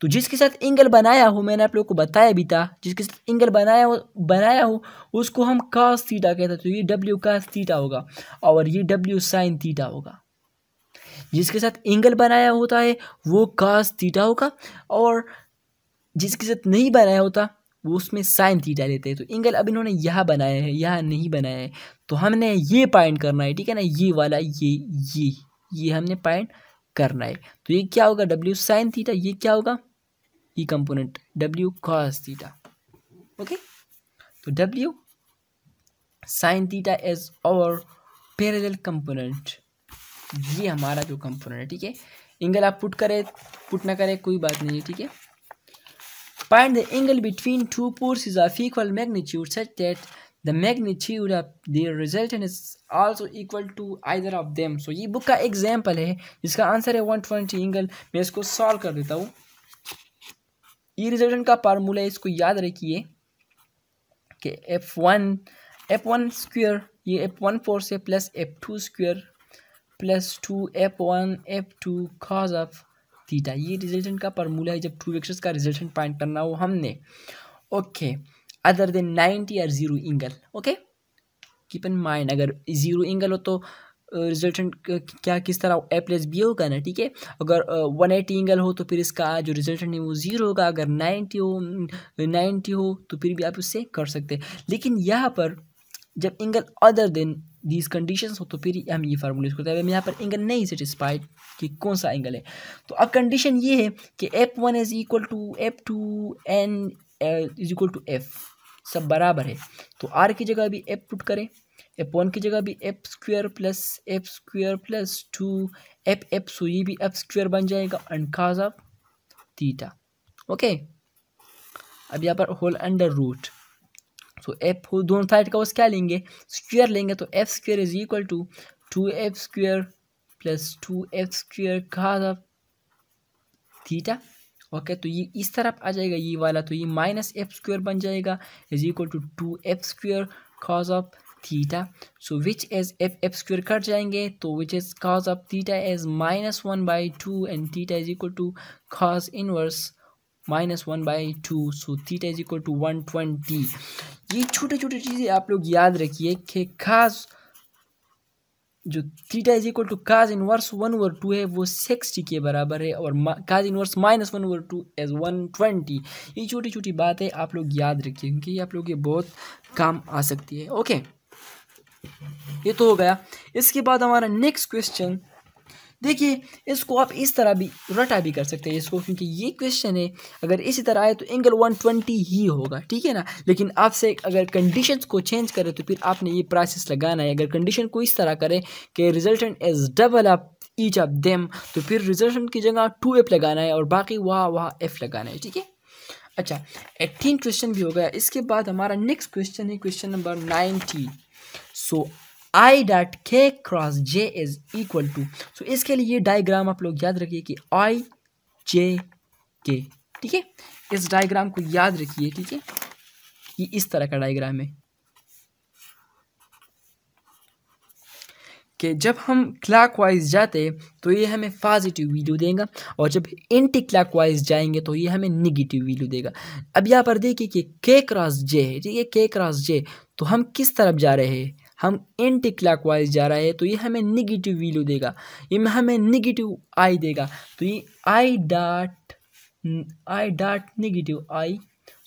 तो जिसके साथ एंगल बनाया हो मैंने आप लोग को बताया भी था जिसके साथ एंगल बनाया हो बनाया हो उसको हम कास थीटा कहते हैं तो ये डब्ल्यू कास थीटा होगा और ये डब्ल्यू साइन थीटा होगा जिसके साथ एंगल बनाया होता है वो कास थीटा होगा और जिसके साथ नहीं बनाया होता वो उसमें साइन थीटा लेते हैं तो एंगल अब इन्होंने यहाँ बनाया है यहाँ नहीं बनाया है तो हमने ये पॉइंट करना है ठीक है ना ये वाला ये ये ये हमने पॉइंट करना है तो ये क्या होगा डब्ल्यू साइन थीटा ये क्या होगा ये कंपोनेंट डब्ल्यू कॉस थीटा ओके तो डब्ल्यू sine theta is our parallel component ये हमारा जो कंपोनेंट है ठीक है एंगल आप पुट करें पुट ना करें कोई बात नहीं है ठीक है Find the angle between two forces of equal magnitude such that the magnitude of the resultant is also equal to either of them. So ये बुक का एग्जाम्पल है जिसका आंसर है 120 एंगल मैं इसको सॉल्व कर देता हूँ ये रिजल्टेंट का फार्मूला है इसको याद रखिए कि F one f one square ये एफ वन फोर से plus F two square plus two F one F two cos of theta ये रिजल्टेंट का फॉर्मूला है जब टू वेक्टर्स का रिजल्टेंट फाइंड करना हो हमने okay other than ninety or zero angle okay keep in mind अगर जीरो एंगल हो तो रिजल्टेंट क्या किस तरह ए प्लस बी होगा ना ठीक है अगर वन एटी एंगल हो तो फिर इसका जो रिजल्टेंट है वो ज़ीरो होगा अगर नाइन्टी हो नाइन्टी हो तो फिर भी आप उससे कर सकते हैं लेकिन यहाँ पर जब angle other than these condition हो तो फिर हम ये फार्मूला यूज़ करते हैं हम यहाँ पर एंगल नहीं सेटिस्फाइड कि कौन सा एंगल है तो अब कंडीशन ये है कि F one is equal to f two and is equal to f सब बराबर है तो आर की जगह भी एफ पुट करें एफ वन की जगह भी f square plus f square plus two f f so ये भी एफ स्क्वेयर बन जाएगा अनकाज ऑफ थीटा ओके अब यहाँ पर होल अंडर रूट सो तो एफ दोनों साइड का उस क्या लेंगे स्क्वेयर लेंगे तो f square is equal to two f square plus two f square cos theta okay तो ये इस तरफ आ जाएगा ये वाला तो ये माइनस एफ स्क्वेयर बन जाएगा is equal to two f square cos of theta so which is f f square कट जाएंगे तो which is cos of theta is minus one by two and theta is equal to cos inverse minus one by two so theta is equal to one twenty ये छोटे छोटे चीज़ें आप लोग याद रखिए कि खास जो theta is equal to cos inverse one over two है वो सिक्सटी के बराबर है और cos inverse minus one over two is one twenty ये छोटी छोटी बात है आप लोग याद रखिए क्योंकि आप लोग ये बहुत काम आ सकती है ओके ये तो हो गया इसके बाद हमारा नेक्स्ट क्वेश्चन देखिए इसको आप इस तरह भी रटा भी कर सकते हैं इसको क्योंकि ये क्वेश्चन है अगर इसी तरह आए तो एंगल 120 ही होगा ठीक है ना लेकिन आपसे अगर कंडीशंस को चेंज करें तो फिर आपने ये प्रोसेस लगाना है अगर कंडीशन को इस तरह करें कि resultant is double up each of them तो फिर रिजल्टेंट की जगह टू एफ लगाना है और बाकी वहाँ वहाँ एफ लगाना है ठीक है अच्छा एटीन क्वेश्चन भी हो गया इसके बाद हमारा नेक्स्ट क्वेश्चन है question number nineteen so i dot k cross j is equal to so इसके लिए डायग्राम आप लोग याद रखिए कि आई जे के ठीक है इस डायग्राम को याद रखिए ठीक है ये इस तरह का डायग्राम है कि जब हम वाइज जाते तो ये हमें पॉजिटिव वैल्यू देगा और जब एंटी वाइज जाएंगे तो ये हमें निगेटिव वैल्यू देगा अब यहाँ पर देखिए कि के क्रॉस जे है ठीक है के क्रॉस जे तो हम किस तरफ जा रहे हैं हम एंटी क्लाक जा रहे हैं तो ये हमें निगेटिव वैल्यू देगा ये हमें निगेटिव आई देगा तो ये i dot i dot negative i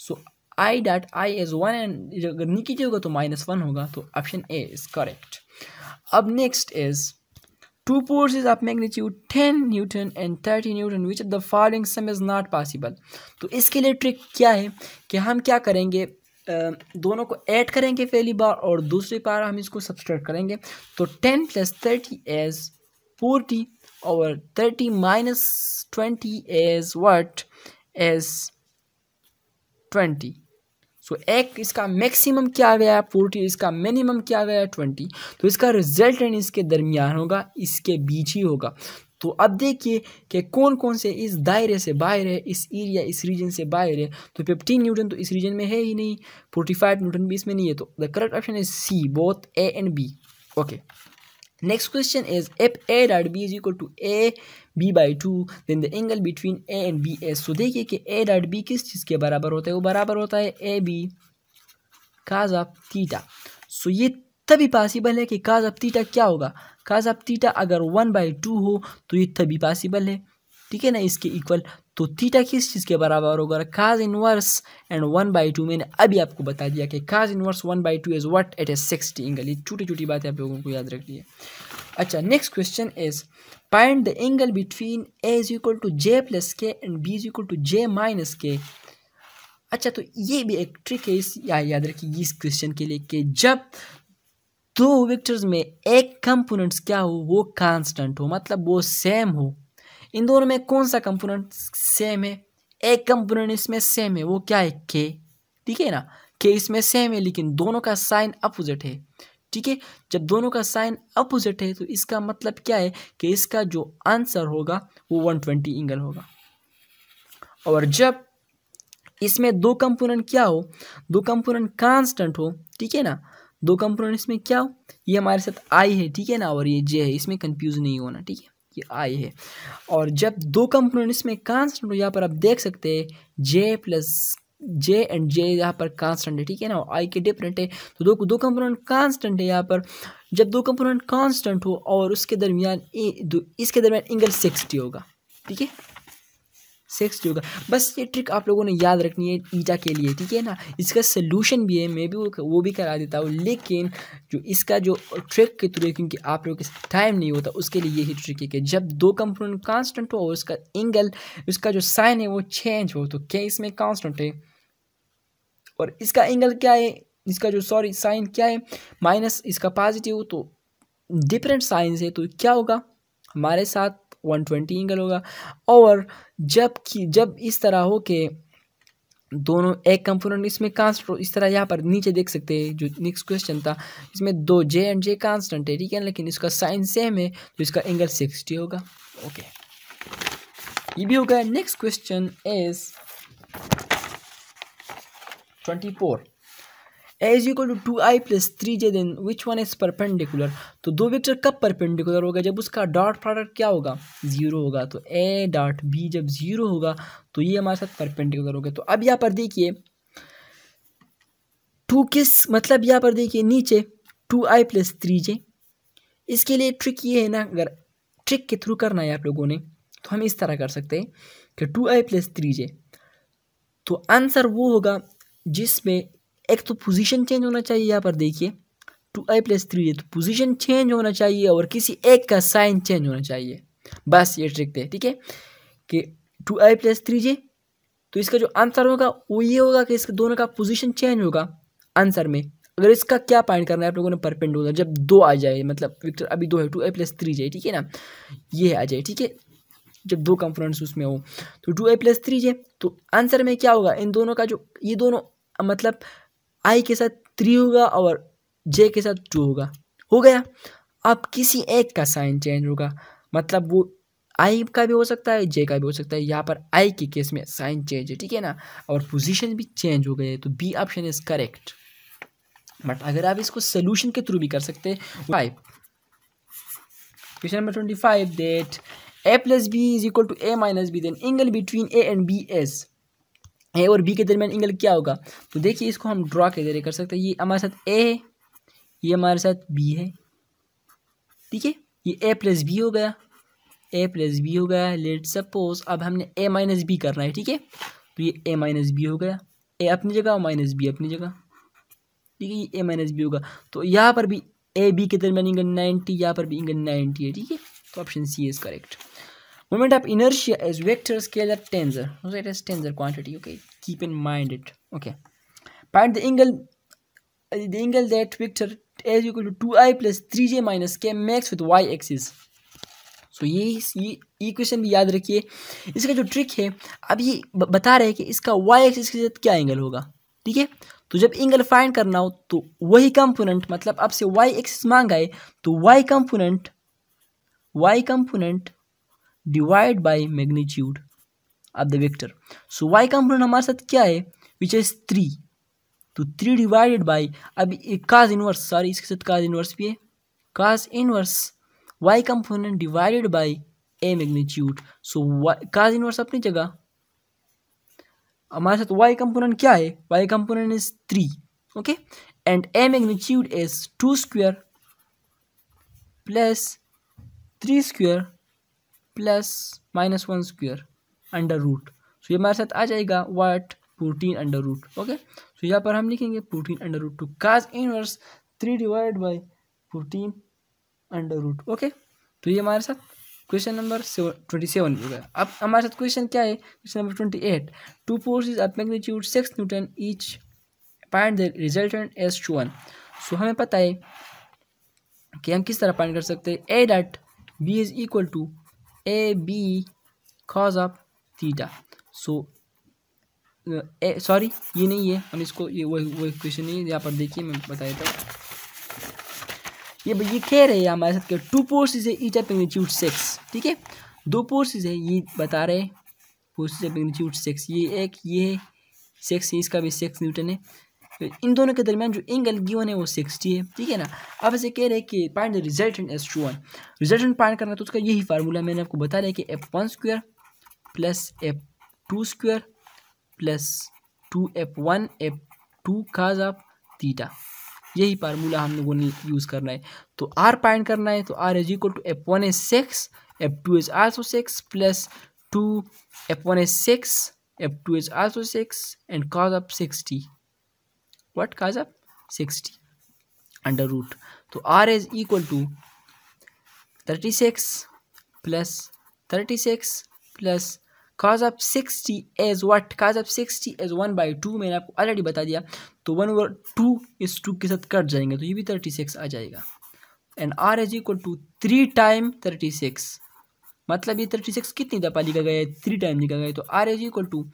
so i dot i is one and अगर निगेटिव होगा तो माइनस वन होगा तो ऑप्शन ए इज करेक्ट अब next is two forces of magnitude ten newton and thirty newton which the following sum is not possible तो इसके लिए ट्रिक क्या है कि हम क्या करेंगे दोनों को ऐड करेंगे पहली बार और दूसरी बार हम इसको सब्सट्रैक्ट करेंगे तो ten plus thirty is forty और thirty minus twenty is what is twenty so एक इसका मैक्सिमम क्या गया है फोर्टी इसका मिनिमम क्या गया है ट्वेंटी तो इसका रिजल्ट इसके दरमियान होगा इसके बीच ही होगा तो अब देखिए कि कौन कौन से इस दायरे से बाहर है इस एरिया इस रीजन से बाहर है तो फिफ्टीन न्यूटन तो इस रीजन में है ही नहीं फोर्टी फाइव न्यूटन भी इसमें नहीं है तो the correct option is C both A and B okay next question is if A dot B is equal to A B by two then the angle between A and B is तो देखिए कि ए डॉट बी किस चीज़ के बराबर होता है वो बराबर होता है A B cos of theta so ये तभी पॉसिबल है कि काज ऑफ थीटा क्या होगा काज अब थीटा अगर वन बाई टू हो तो ये तभी पॉसिबल है ठीक है ना इसके इक्वल तो थीटा किस चीज़ के बराबर होगा cos inverse and one by two मैंने अभी आपको बता दिया कि cos inverse one by two is what at a sixty angle ये छोटी छोटी बातें आप लोगों को याद रखनी है अच्छा next question is find the angle between A is equal to J plus K and B is equal to J minus K अच्छा तो ये भी एक ट्रिक है इस या, याद रखिए इस क्वेश्चन के लिए कि जब दो वेक्टर्स में एक कंपोनेंट्स क्या हो वो कांस्टेंट हो मतलब वो सेम हो इन दोनों में कौन सा कंपोनेंट सेम है एक कंपोनेंट इसमें सेम है वो क्या है के ठीक है ना के इसमें सेम है लेकिन दोनों का साइन अपोजिट है ठीक है जब दोनों का साइन अपोजिट है तो इसका मतलब क्या है कि इसका जो आंसर होगा वो वन ट्वेंटी एंगल होगा और जब इसमें दो कंपोनेंट क्या हो दो कंपोनेंट कांस्टेंट हो ठीक है ना दो कंपोनेंट इसमें क्या हो ये हमारे साथ आई है ठीक है ना और ये जे है इसमें कंफ्यूज नहीं होना ठीक है ये आई है और जब दो कंपोनेंट्स में कांस्टेंट हो यहाँ पर आप देख सकते हैं जे प्लस जे एंड जे यहाँ पर कांस्टेंट है ठीक है ना और आई के डिफरेंट है तो दो दो कंपोनेंट कांस्टेंट है यहाँ पर जब दो कंपोनेंट कांस्टेंट हो और उसके दरमियान इसके दरमियान एंगल सिक्सटी होगा ठीक है सेक्स होगा बस ये ट्रिक आप लोगों ने याद रखनी है ईटा के लिए ठीक है ना इसका सोल्यूशन भी है मैं भी वो, वो भी करा देता हूँ लेकिन जो इसका जो ट्रिक के थ्रू क्योंकि आप लोगों के टाइम नहीं होता उसके लिए यही ट्रिक है कि जब दो कंपोनेंट कांस्टेंट हो और उसका एंगल उसका जो साइन है वो चेंज हो तो क्या इसमें कांस्टेंट है और इसका एंगल क्या है इसका जो सॉरी साइन क्या है माइनस इसका पॉजिटिव तो डिफरेंट साइंस है तो क्या होगा हमारे साथ वन ट्वेंटी एंगल होगा और जबकि जब इस तरह हो के दोनों एक कंपोनेंट इसमें कांस्ट इस तरह यहाँ पर नीचे देख सकते हैं जो नेक्स्ट क्वेश्चन था इसमें दो जे एंड जे कांस्टेंट है ठीक है लेकिन इसका साइन सेम है तो इसका एंगल सिक्सटी होगा ओके ये भी होगा next question is twenty four A is equal to two I plus three J then which one is perpendicular तो दो वेक्टर कब परपेंडिकुलर होगा जब उसका डॉट प्रोडक्ट क्या होगा जीरो होगा तो ए डॉट बी जब जीरो होगा तो ये हमारे साथ परपेंडिकुलर होगा तो अब यहाँ पर देखिए टू किस मतलब यहाँ पर देखिए नीचे टू आई प्लस थ्री जे इसके लिए ट्रिक ये है ना अगर ट्रिक के थ्रू करना है आप लोगों ने तो हम इस तरह कर सकते हैं कि टू आई प्लस थ्री जे तो आंसर वो होगा जिसमें एक तो पोजीशन चेंज होना चाहिए यहाँ पर देखिए टू आई प्लस थ्री है तो पोजीशन चेंज होना चाहिए और किसी एक का साइन चेंज होना चाहिए बस ये ट्रिक थे ठीक है कि टू आई प्लस थ्री जे तो इसका जो आंसर होगा वो ये होगा कि इसके दोनों का पोजीशन चेंज होगा आंसर में अगर इसका क्या पॉइंट करना है आप लोगों ने परपेंड होगा जब दो आ जाए मतलब विक्टर अभी दो है टू आई प्लस थ्री जे ठीक है ना ये आ जाए ठीक है जब दो कंफ्रेंस उसमें हो तो टू आई प्लस थ्री जे तो आंसर में क्या होगा इन दोनों का जो ये दोनों मतलब आई के साथ थ्री होगा और जे के साथ टू होगा हो गया अब किसी एक का साइन चेंज होगा मतलब वो आई का भी हो सकता है जे का भी हो सकता है यहाँ पर आई के केस में साइन चेंज है ठीक है ना और पोजीशन भी चेंज हो गए तो B option is correct but अगर आप इसको सोल्यूशन के थ्रू भी कर सकते हैं five question number twenty five that A plus B is equal to A minus B then angle between A and B is A और बी के दरमियान एंगल क्या होगा तो देखिए इसको हम ड्रॉ के जरिए कर सकते हैं ये हमारे साथ ए है ये हमारे साथ बी है ठीक है ये ए प्लस बी हो गया ए प्लस बी हो गया लेट सपोज अब हमने ए माइनस बी करना है ठीक है तो ये ए माइनस बी हो गया ए अपनी जगह और माइनस बी अपनी जगह ठीक है ये ए माइनस बी होगा तो यहाँ पर भी ए बी के दरमियान इंगल नाइन्टी यहाँ पर भी इंगल नाइन्टी है ठीक है तो option C is correct moment of inertia is vector scalar tensor so it is tensor quantity okay keep in mind it okay find the angle the angle that vector is equal to 2i plus 3j minus k makes with y axis तो ये ये इक्वेशन भी याद रखिए इसका जो ट्रिक है अब ये बता रहे हैं कि इसका वाई एक्सिस के साथ क्या एंगल होगा ठीक है तो जब एंगल फाइंड करना हो तो वही कंपोनेंट मतलब आपसे वाई एक्सिस मांगा है तो Y component Y component divide by magnitude of the vector so Y component हमारे साथ क्या है विच इज थ्री तो थ्री डिवाइडेड बाई अब काज इनवर्स सॉरी इसके साथ काज इनवर्स भी है cos inverse Y component divided by A magnitude so cos inverse अपनी जगह हमारे साथ वाई कंपोनेंट क्या है Y component is three okay and A magnitude is two square plus three square plus minus one square under root so ये हमारे साथ आ जाएगा what fourteen under root okay so यहाँ पर हम लिखेंगे fourteen under root to cos inverse three divide by fourteen under root okay तो ये हमारे साथ क्वेश्चन नंबर ट्वेंटी सेवन हो गया अब हमारे साथ क्वेश्चन क्या है question number twenty eight two is of magnitude six newton each find the resultant to one so हमें पता है कि हम किस तरह फाइंड कर सकते हैं A dot B is equal to b cos of theta. So sorry uh, ये नहीं है हम इसको ये वो वो क्वेश्चन नहीं है यहाँ पर देखिए मैं बता देता हूँ ये ये कह रहे हैं हमारे साथ के टू फोर्सेज है ईच ऑफ मैग्नीट्यूड सिक्स ठीक है दो फोर्सेज है ये बता रहे हैं फोर्सेज ऑफ मैग्नीट्यूड सिक्स ये एक ये है सिक्स इसका भी सिक्स न्यूटन है इन दोनों के दरमियान जो एंगल गिवन है वो सिक्सटी है ठीक है ना अब ऐसे कह रहे हैं कि point the resultant is two one resultant point करना तो उसका यही फार्मूला मैंने आपको बता रहा है कि F one square plus F two square plus two F one F two cos of theta यही फार्मूला हम लोगों ने यूज़ करना है तो आर पाइंट करना है तो R is equal to F one as six F two is also six plus two F one as six F two is also six and cos of sixty what cos of sixty under root तो R is equal to thirty six plus thirty six plus cos of sixty as what cos of sixty as one by two मैंने आपको ऑलरेडी बता दिया तो वन ओवर टू इस टू के साथ कट जाएंगे तो ये भी थर्टी सिक्स आ जाएगा and R is equal to three time thirty six मतलब ये थर्टी सिक्स कितनी दफा लिखा गया है थ्री टाइम लिखा गया है तो R is equal to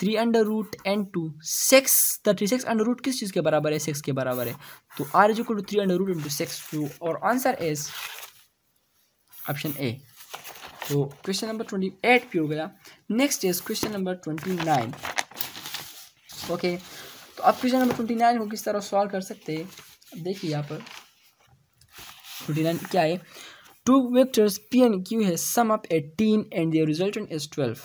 three under root into six thirty six under root किस चीज़ के बराबर है सिक्स के बराबर है तो R is equal to three under root into six two और आंसर इज ऑप्शन ए तो क्वेश्चन नंबर ट्वेंटी एट भी हो गया next is question number twenty nine okay तो आप क्वेश्चन नंबर ट्वेंटी नाइन को किस तरह सॉल्व कर सकते हैं देखिए यहाँ पर ट्वेंटी नाइन क्या है two vectors P and Q है sum up eighteen and their resultant is twelve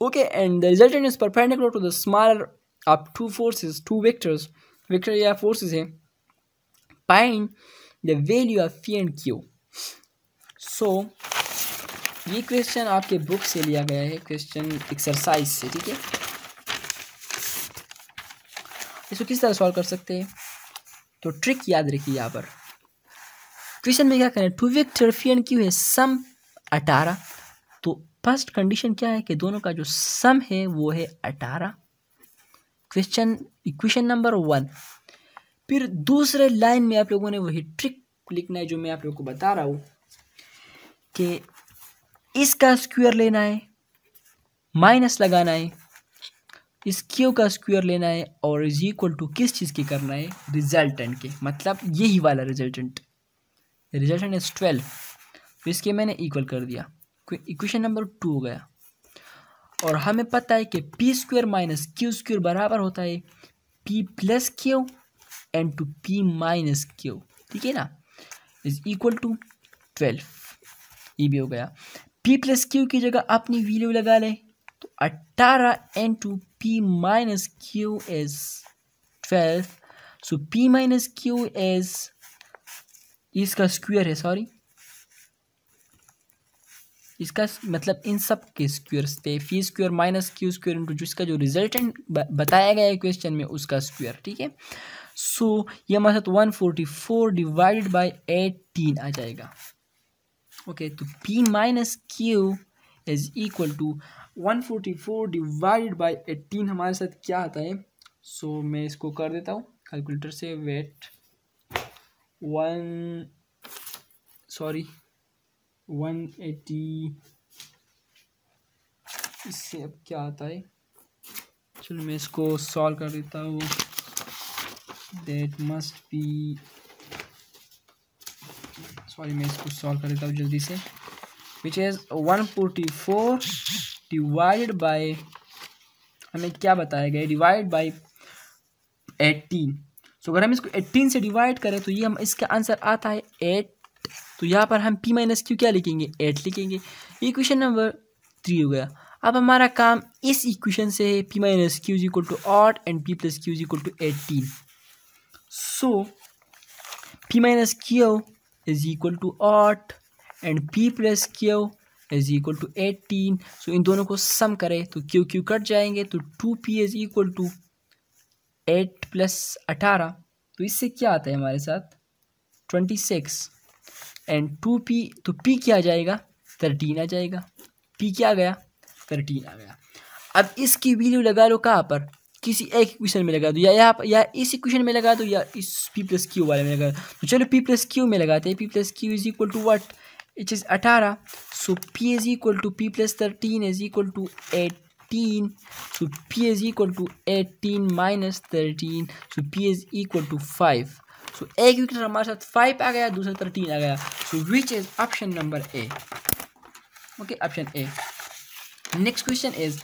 okay and the resultant is perpendicular to the smaller of two forces two vectors vector या forces है find the value of p and q so ये क्वेश्चन आपके बुक से लिया गया है क्वेश्चन एक्सरसाइज से ठीक है इसको किस तरह सॉल्व कर सकते हैं तो ट्रिक याद रखिए यहाँ पर क्वेश्चन में क्या करें two vector P and Q है सम अठारह फर्स्ट कंडीशन क्या है कि दोनों का जो सम है वो है अठारह क्वेश्चन इक्वेशन नंबर वन फिर दूसरे लाइन में आप लोगों ने वही ट्रिक लिखना है जो मैं आप लोगों को बता रहा हूँ कि इसका स्क्वायर लेना है माइनस लगाना है इस क्यू का स्क्वायर लेना है और इज इक्वल टू किस चीज़ के करना है रिजल्टेंट के मतलब यही वाला रिजल्टेंट रिजल्टेंट इज ट्वेल्व तो इसके मैंने इक्वल कर दिया इक्वेशन नंबर टू हो गया और हमें पता है कि P square minus Q square बराबर होता है P plus Q and to P minus Q ठीक है ना इज इक्वल टू ट्वेल्व ये भी हो गया पी प्लस क्यू की जगह आपने वैल्यू लगा लें तो अट्ठारह into P minus Q as twelve so P minus Q as इसका स्क्वायर है सॉरी इसका मतलब इन सब के स्क्वेयर्स थे P square minus Q square into जिसका जो रिजल्टेंट बताया गया है क्वेश्चन में उसका स्क्वेयर ठीक है सो ये हमारे साथ one forty four divide by eighteen आ जाएगा ओके okay, तो P minus Q is equal to one forty four divide by eighteen हमारे साथ क्या आता है सो so, मैं इसको कर देता हूँ कैलकुलेटर से wait one sorry one eighty इससे अब क्या आता है चलो मैं इसको सॉल्व कर देता हूँ देट मस्ट बी सॉरी मैं इसको सॉल्व कर देता हूँ जल्दी से which is one forty four divide by हमें क्या बताया गया डिवाइड बाय एटीन सो अगर हम इसको एट्टीन से डिवाइड करें तो ये हम इसका आंसर आता है एट तो यहाँ पर हम पी माइनस क्यू क्या लिखेंगे एट लिखेंगे इक्वेशन नंबर थ्री हो गया अब हमारा काम इस इक्वेशन से है P minus Q's equal to आठ and P plus Q's equal to eighteen so P minus Q is equal to आठ and P plus Q is equal to eighteen so इन दोनों को सम करें तो क्यू क्यू कट जाएंगे तो two P is equal to eight plus अठारह तो इससे क्या आता है हमारे साथ twenty six and to P तो पी क्या आ जाएगा थर्टीन आ जाएगा पी क्या गया थर्टीन आ गया अब इसकी वैल्यू लगा लो कहाँ पर किसी एक इक्वेशन में लगा दो या यहाँ या इस इक्वेशन में लगा दो या इस पी प्लस क्यू वाले में लगा दो तो चलो पी प्लस क्यू में लगाते हैं P plus Q is equal to what which is अठारह so P is equal to P plus thirteen is equal to eighteen so P is equal to eighteen minus thirteen so P is equal to five so एक विकेट हमारे साथ फाइव आ गया दूसरे तरफ तीन आ गया so which is option number A okay option A next question is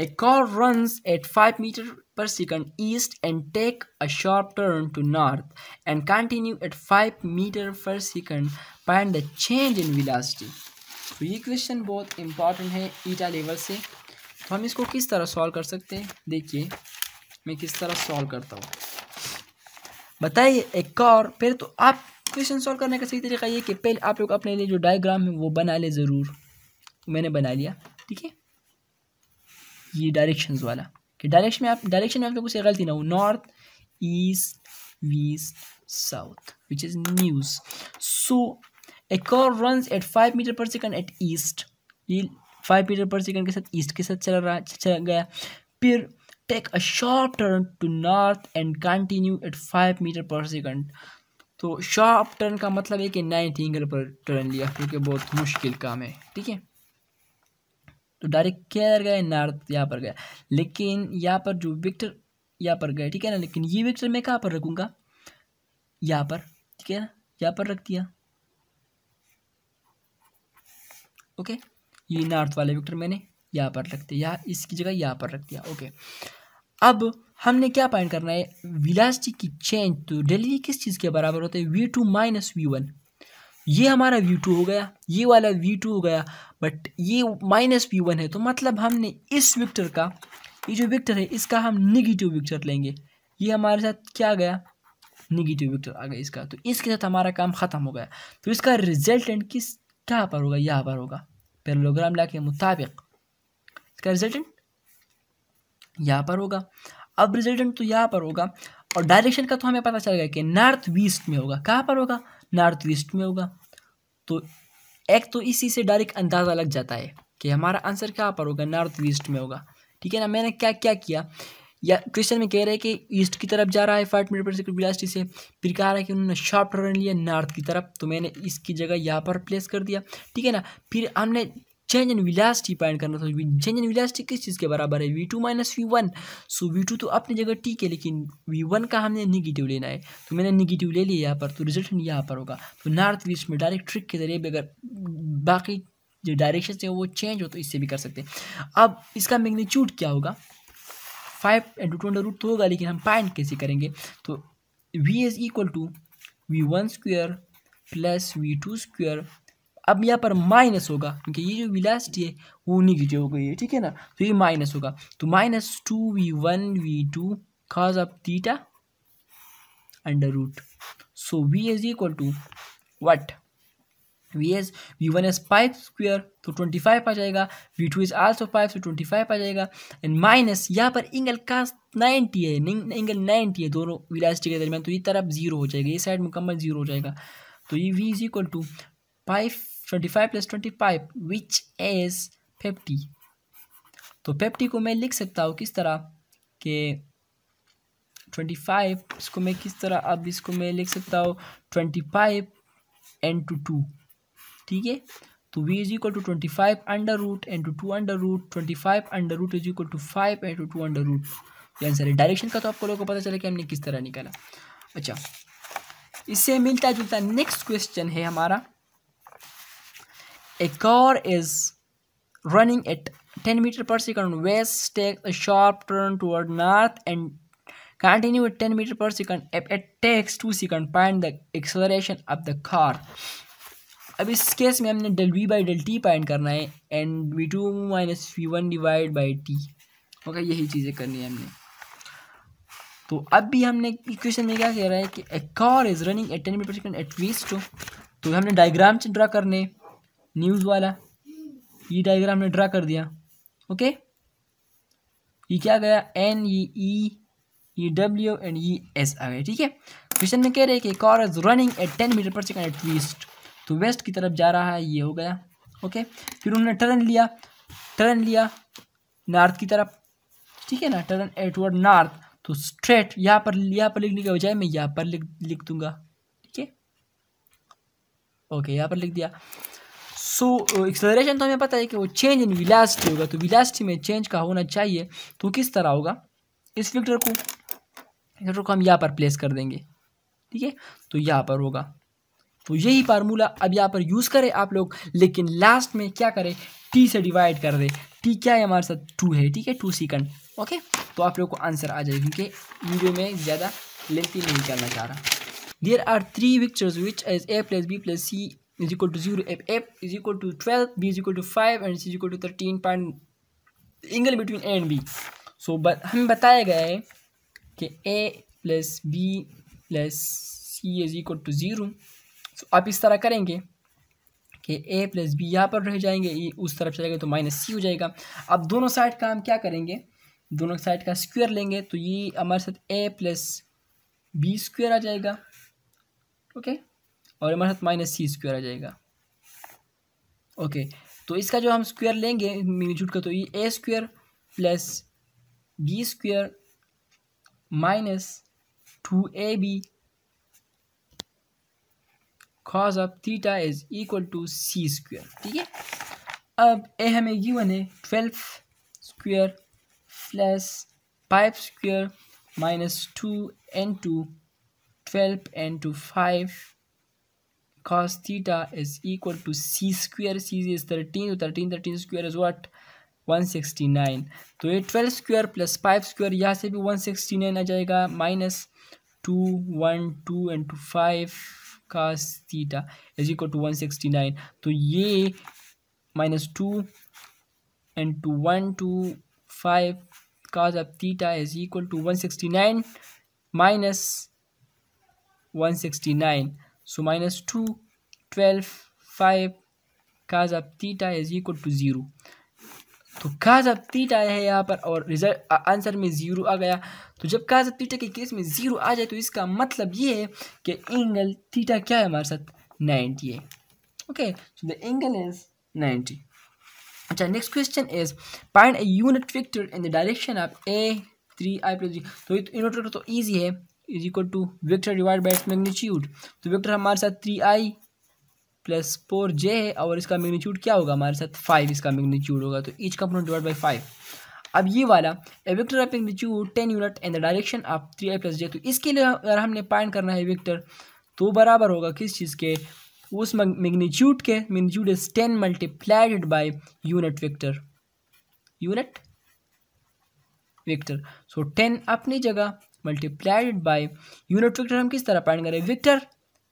A car run at five metre per second east and take a sharp turn to north and continue at five metre per second find the change in velocity तो ये क्वेश्चन बहुत इंपॉर्टेंट है ईटा लेवल से तो हम इसको किस तरह सॉल्व कर सकते हैं देखिए मैं किस तरह सॉल्व करता हूँ बताइए एक और फिर तो आप क्वेश्चन सॉल्व करने का सही तरीका ये कि पहले आप लोग अपने लिए जो डायग्राम है वो बना ले ज़रूर मैंने बना लिया ठीक है ये डायरेक्शन वाला कि डायरेक्शन में आप डायरेक्शन में आप लोगों से गलती ना हो north east west south which is न्यूज सो एक और run at five metre per second at east ये फाइव मीटर पर सेकंड के साथ ईस्ट के साथ चला रहा चला गया फिर take a sharp turn to north and continue at 5 metre per second तो शार्प टर्न का मतलब है कि नाइन्थ एंगल पर टर्न लिया क्योंकि बहुत मुश्किल काम है ठीक है तो डायरेक्ट किधर गए नॉर्थ यहाँ पर गया लेकिन यहाँ पर जो विक्टर यहाँ पर गए ठीक है ना लेकिन ये विक्टर मैं कहाँ पर रखूँगा यहाँ पर ठीक है ना यहाँ पर रख दिया ओके ये नॉर्थ वाले विक्टर मैंने यहाँ पर रख दिया यहाँ इसकी जगह यहाँ पर रख दिया ओके अब हमने क्या पॉइंट करना है विलासिटी की चेंज तो डेली किस चीज़ के बराबर होता है V two minus V one ये हमारा वी टू हो गया ये वाला वी टू हो गया बट ये माइनस वी वन है तो मतलब हमने इस विक्टर का ये जो विक्टर है इसका हम निगेटिव विक्टर लेंगे ये हमारे साथ क्या गया निगेटिव विक्टर आ गया इसका तो इसके साथ हमारा काम ख़त्म हो गया तो इसका रिजल्टेंट किस कहाँ पर होगा यहाँ पर होगा पेरोग्राम ला के मुताबिक इसका रिजल्टेंट यहाँ पर होगा अब रिजल्टेंट तो यहाँ पर होगा और डायरेक्शन का तो हमें पता चल गया कि नॉर्थ वेस्ट में होगा कहाँ पर होगा नॉर्थ वेस्ट में होगा तो एक तो इसी से डायरेक्ट अंदाज़ा लग जाता है कि हमारा आंसर कहाँ पर होगा नॉर्थ वेस्ट में होगा ठीक है ना मैंने क्या क्या किया या क्वेश्चन में कह रहे हैं कि ईस्ट की तरफ जा रहा है five metre per second velocity से फिर कह रहा है कि उन्होंने शॉर्ट टर्न लिया नॉर्थ की तरफ तो मैंने इसकी जगह यहाँ पर प्लेस कर दिया ठीक है ना फिर हमने चेंज इन विलासिटी पॉइंट करना था चेंज इन विलासिटी किस चीज़ के बराबर है V two minus V one so V two तो अपनी जगह ठीक है लेकिन वी वन का हमने निगेटिव लेना है तो मैंने निगेटिव ले लिया यहाँ पर तो रिजल्ट यहाँ पर होगा तो नॉर्थ ईस्ट में डायरेक्ट ट्रिक के जरिए भी अगर बाकी जो डायरेक्शन है वो चेंज हो तो इससे भी कर सकते हैं अब इसका मैग्नीट्यूड क्या होगा five into two under root तो होगा लेकिन हम पॉइंट कैसे करेंगे तो V is equal to V one square plus V two square अब यहाँ पर माइनस होगा क्योंकि ये जो वेलोसिटी है वो निगेटिव हो गई है ठीक है ना तो ये माइनस होगा तो minus two V one V two of theta under root so V is equal to what V as V one as five square तो ट्वेंटी फाइव आ जाएगा V two is also five pi twenty five आ जाएगा एंड माइनस यहाँ पर एंगल का नाइन्टी है एंगल नाइन्टी है दोनों विलासिटी के दरमियान तो ये तरफ जीरो हो जाएगा ये साइड मुकम्मल जीरो हो जाएगा तो ये V is equal to five 25 plus twenty five which as fifty तो फिफ्टी को मैं लिख सकता हूँ किस तरह के ट्वेंटी फाइव इसको मैं किस तरह अब इसको मैं लिख सकता हूँ twenty five into two ठीक है तो v is equal to twenty five under root into two under root twenty five under root is equal to five into two under root ये आंसर है डायरेक्शन का तो आपको लोगों को पता चला कि हमने किस तरह निकाला अच्छा इससे मिलता जुलता नेक्स्ट क्वेश्चन है हमारा A car is running at 10 meter per second west takes a sharp turn toward north and continue at 10 meter per second if it takes 2 second find the acceleration of the car अब इस केस में हमने del V by del T find करना है and V two minus V one divide by T okay यही चीज़ें करनी है हमने तो अब भी हमने इक्वेशन में क्या कह रहा है कि a car is running at ten metre second at west तो हमने डायग्राम से ड्रा करने न्यूज़ वाला ये डायग्राम ने ड्रा कर दिया ओके ये क्या गया N E E E W and E S आ गए ठीक है क्वेश्चन में कह रहे हैं कि car is running at ten metre per second at west तो वेस्ट की तरफ जा रहा है ये हो गया ओके फिर उन्होंने टर्न लिया टर्न लिया नॉर्थ की तरफ ठीक है ना टर्न एटवर्ड नॉर्थ तो स्ट्रेट यहाँ पर यहाँ पर लिखने के बजाय मैं यहाँ पर लिख लिख दूंगा ठीक है ओके यहाँ पर लिख दिया सो एक्सलेशन uh, तो हमें पता है कि वो चेंज इन विलासिटी होगा तो विलासिटी में चेंज का होना चाहिए तो किस तरह होगा इस फिल्टर को फिल्टर को हम यहाँ पर प्लेस कर देंगे ठीक है तो यहाँ पर होगा तो यही फार्मूला अब यहाँ पर यूज़ करें आप लोग लेकिन लास्ट में क्या करें टी से डिवाइड कर दें टी क्या है हमारे साथ टू है ठीक है टू सेकंड ओके तो आप लोग को आंसर आ जाएगा क्योंकि वीडियो में ज़्यादा लेंथी नहीं करना चाह रहा there are three vectors which as A plus B plus C is equal to zero if F is equal to twelve B is equal to five and is equal to thirteen point angle between A and B so हमें बताया गया है कि A plus B plus C is equal to zero so आप इस तरह करेंगे कि ए प्लस बी यहाँ पर रह जाएंगे उस तरफ चलेगा तो माइनस सी हो जाएगा अब दोनों साइड का हम क्या करेंगे दोनों साइड का स्क्वायर लेंगे तो ये हमारे साथ ए प्लस बी स्क्वायर आ जाएगा ओके okay? और हमारे साथ माइनस सी स्क्वायर आ जाएगा ओके तो इसका जो हम स्क्वायर लेंगे मैग्नीट्यूड का तो ये A square plus B square minus two A B cos of theta is equal to C square ठीक है अब ए हमें यू बने twelve square plus five square minus two N two twelve and two five cos theta is equal to c square c is 13 so 13 13 square is what 169 तो ये 12 स्क्वायर प्लस 5 स्क्वायर यहाँ से भी 169 आ जाएगा minus two one two and two five cos theta is equal to one sixty nine तो ये minus two and two one two five cos of theta is equal to one sixty nine minus one sixty nine So minus two twelve five cos of theta is equal to zero तो काज ऑफ थीटा है यहाँ पर और रिजल्ट आंसर में ज़ीरो आ गया तो जब काज ऑफ तीटा के केस में ज़ीरो आ जाए तो इसका मतलब ये है कि एंगल तीटा क्या है हमारे साथ नाइन्टी है okay so the angle is ninety अच्छा next question is find a unit vector in the direction of A three I plus G तो यूनिट तो ईजी है is equal to vector divide by its magnitude तो वेक्टर हमारे साथ थ्री आई प्लस फोर जे है और इसका मैग्नीट्यूड क्या होगा हमारे साथ फाइव इसका मैग्नीट्यूड होगा तो each component divide by five अब ये वाला a vector of magnitude ten unit in the direction of three I plus J तो इसके लिए अगर हमने पाइन करना है वेक्टर तो बराबर होगा किस चीज़ के उस मैग्नीट्यूड के magnitude is ten multiplied by unit vector unit vector so ten अपनी जगह मल्टीप्लाइड बाय यूनिट वेक्टर हम किस तरह फाइंड करें vector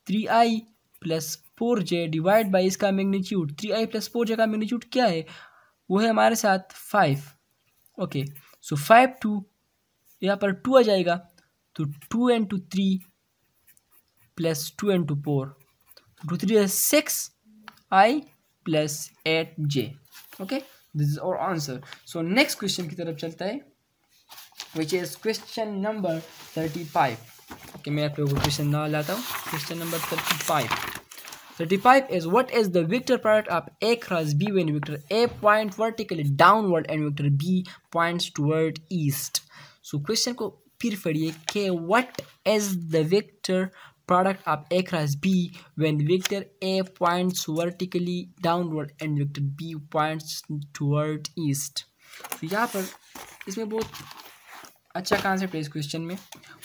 three I plus four J divide by इसका मैग्नीट्यूड थ्री आई प्लस फोर जे का मैग्नीट्यूड क्या है वो है हमारे साथ five okay so five two यहाँ पर टू आ जाएगा तो two into two three plus two into two four two three six I plus eight J okay this is our answer so next question की तरफ चलता है which is question number thirty five कि मैं आपको क्वेश्चन ना लाता हूँ question number thirty five thirty five is what is the vector product of A cross B when vector A point vertically downward and vector B point toward east so question को फिर पढ़िए कि what is the vector product of A cross B when vector A point vertically downward and vector B points toward east. तो यहाँ पर इसमें बहुत अच्छा कॉन्सेप्ट है इस क्वेश्चन में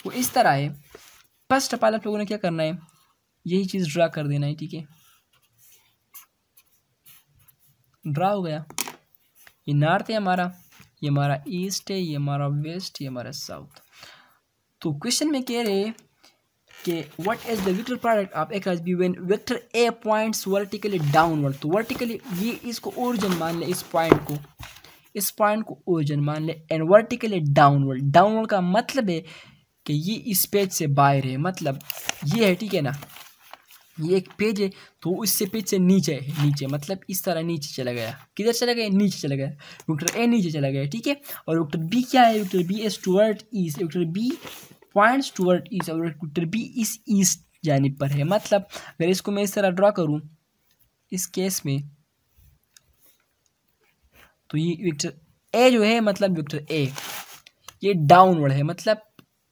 वो इस तरह है फर्स्ट ऑफ ऑल आप लोगों ने क्या करना है यही चीज़ ड्रा कर देना है ठीक है ड्रा हो गया ये नॉर्थ है हमारा ये हमारा ईस्ट है ये हमारा वेस्ट ये हमारा साउथ तो क्वेश्चन में कह रहे कि what is the vector product of एक B when vector A points vertically downward तो वर्टिकली ये इसको ओरिजिन मान लें इस पॉइंट को इस पॉइंट को ओरिजिन मान ले एंड वर्टिकली डाउनवर्ड डाउनवर्ड का मतलब है कि ये इस पेज से बाहर है मतलब ये है ठीक है ना ये एक पेज है तो इससे पेज से नीचे है नीचे मतलब इस तरह नीचे चला गया किधर चला गया नीचे चला गया डॉक्टर ए नीचे चला गया ठीक है और डॉक्टर बी क्या है vector B is toward east vector B points toward east और डॉक्टर बी इस ईस्ट जानब पर है मतलब अगर इसको मैं इस तरह ड्रा करूँ इस केस में तो ये विक्टर ए जो है मतलब विक्टर ए ये डाउनवर्ड है मतलब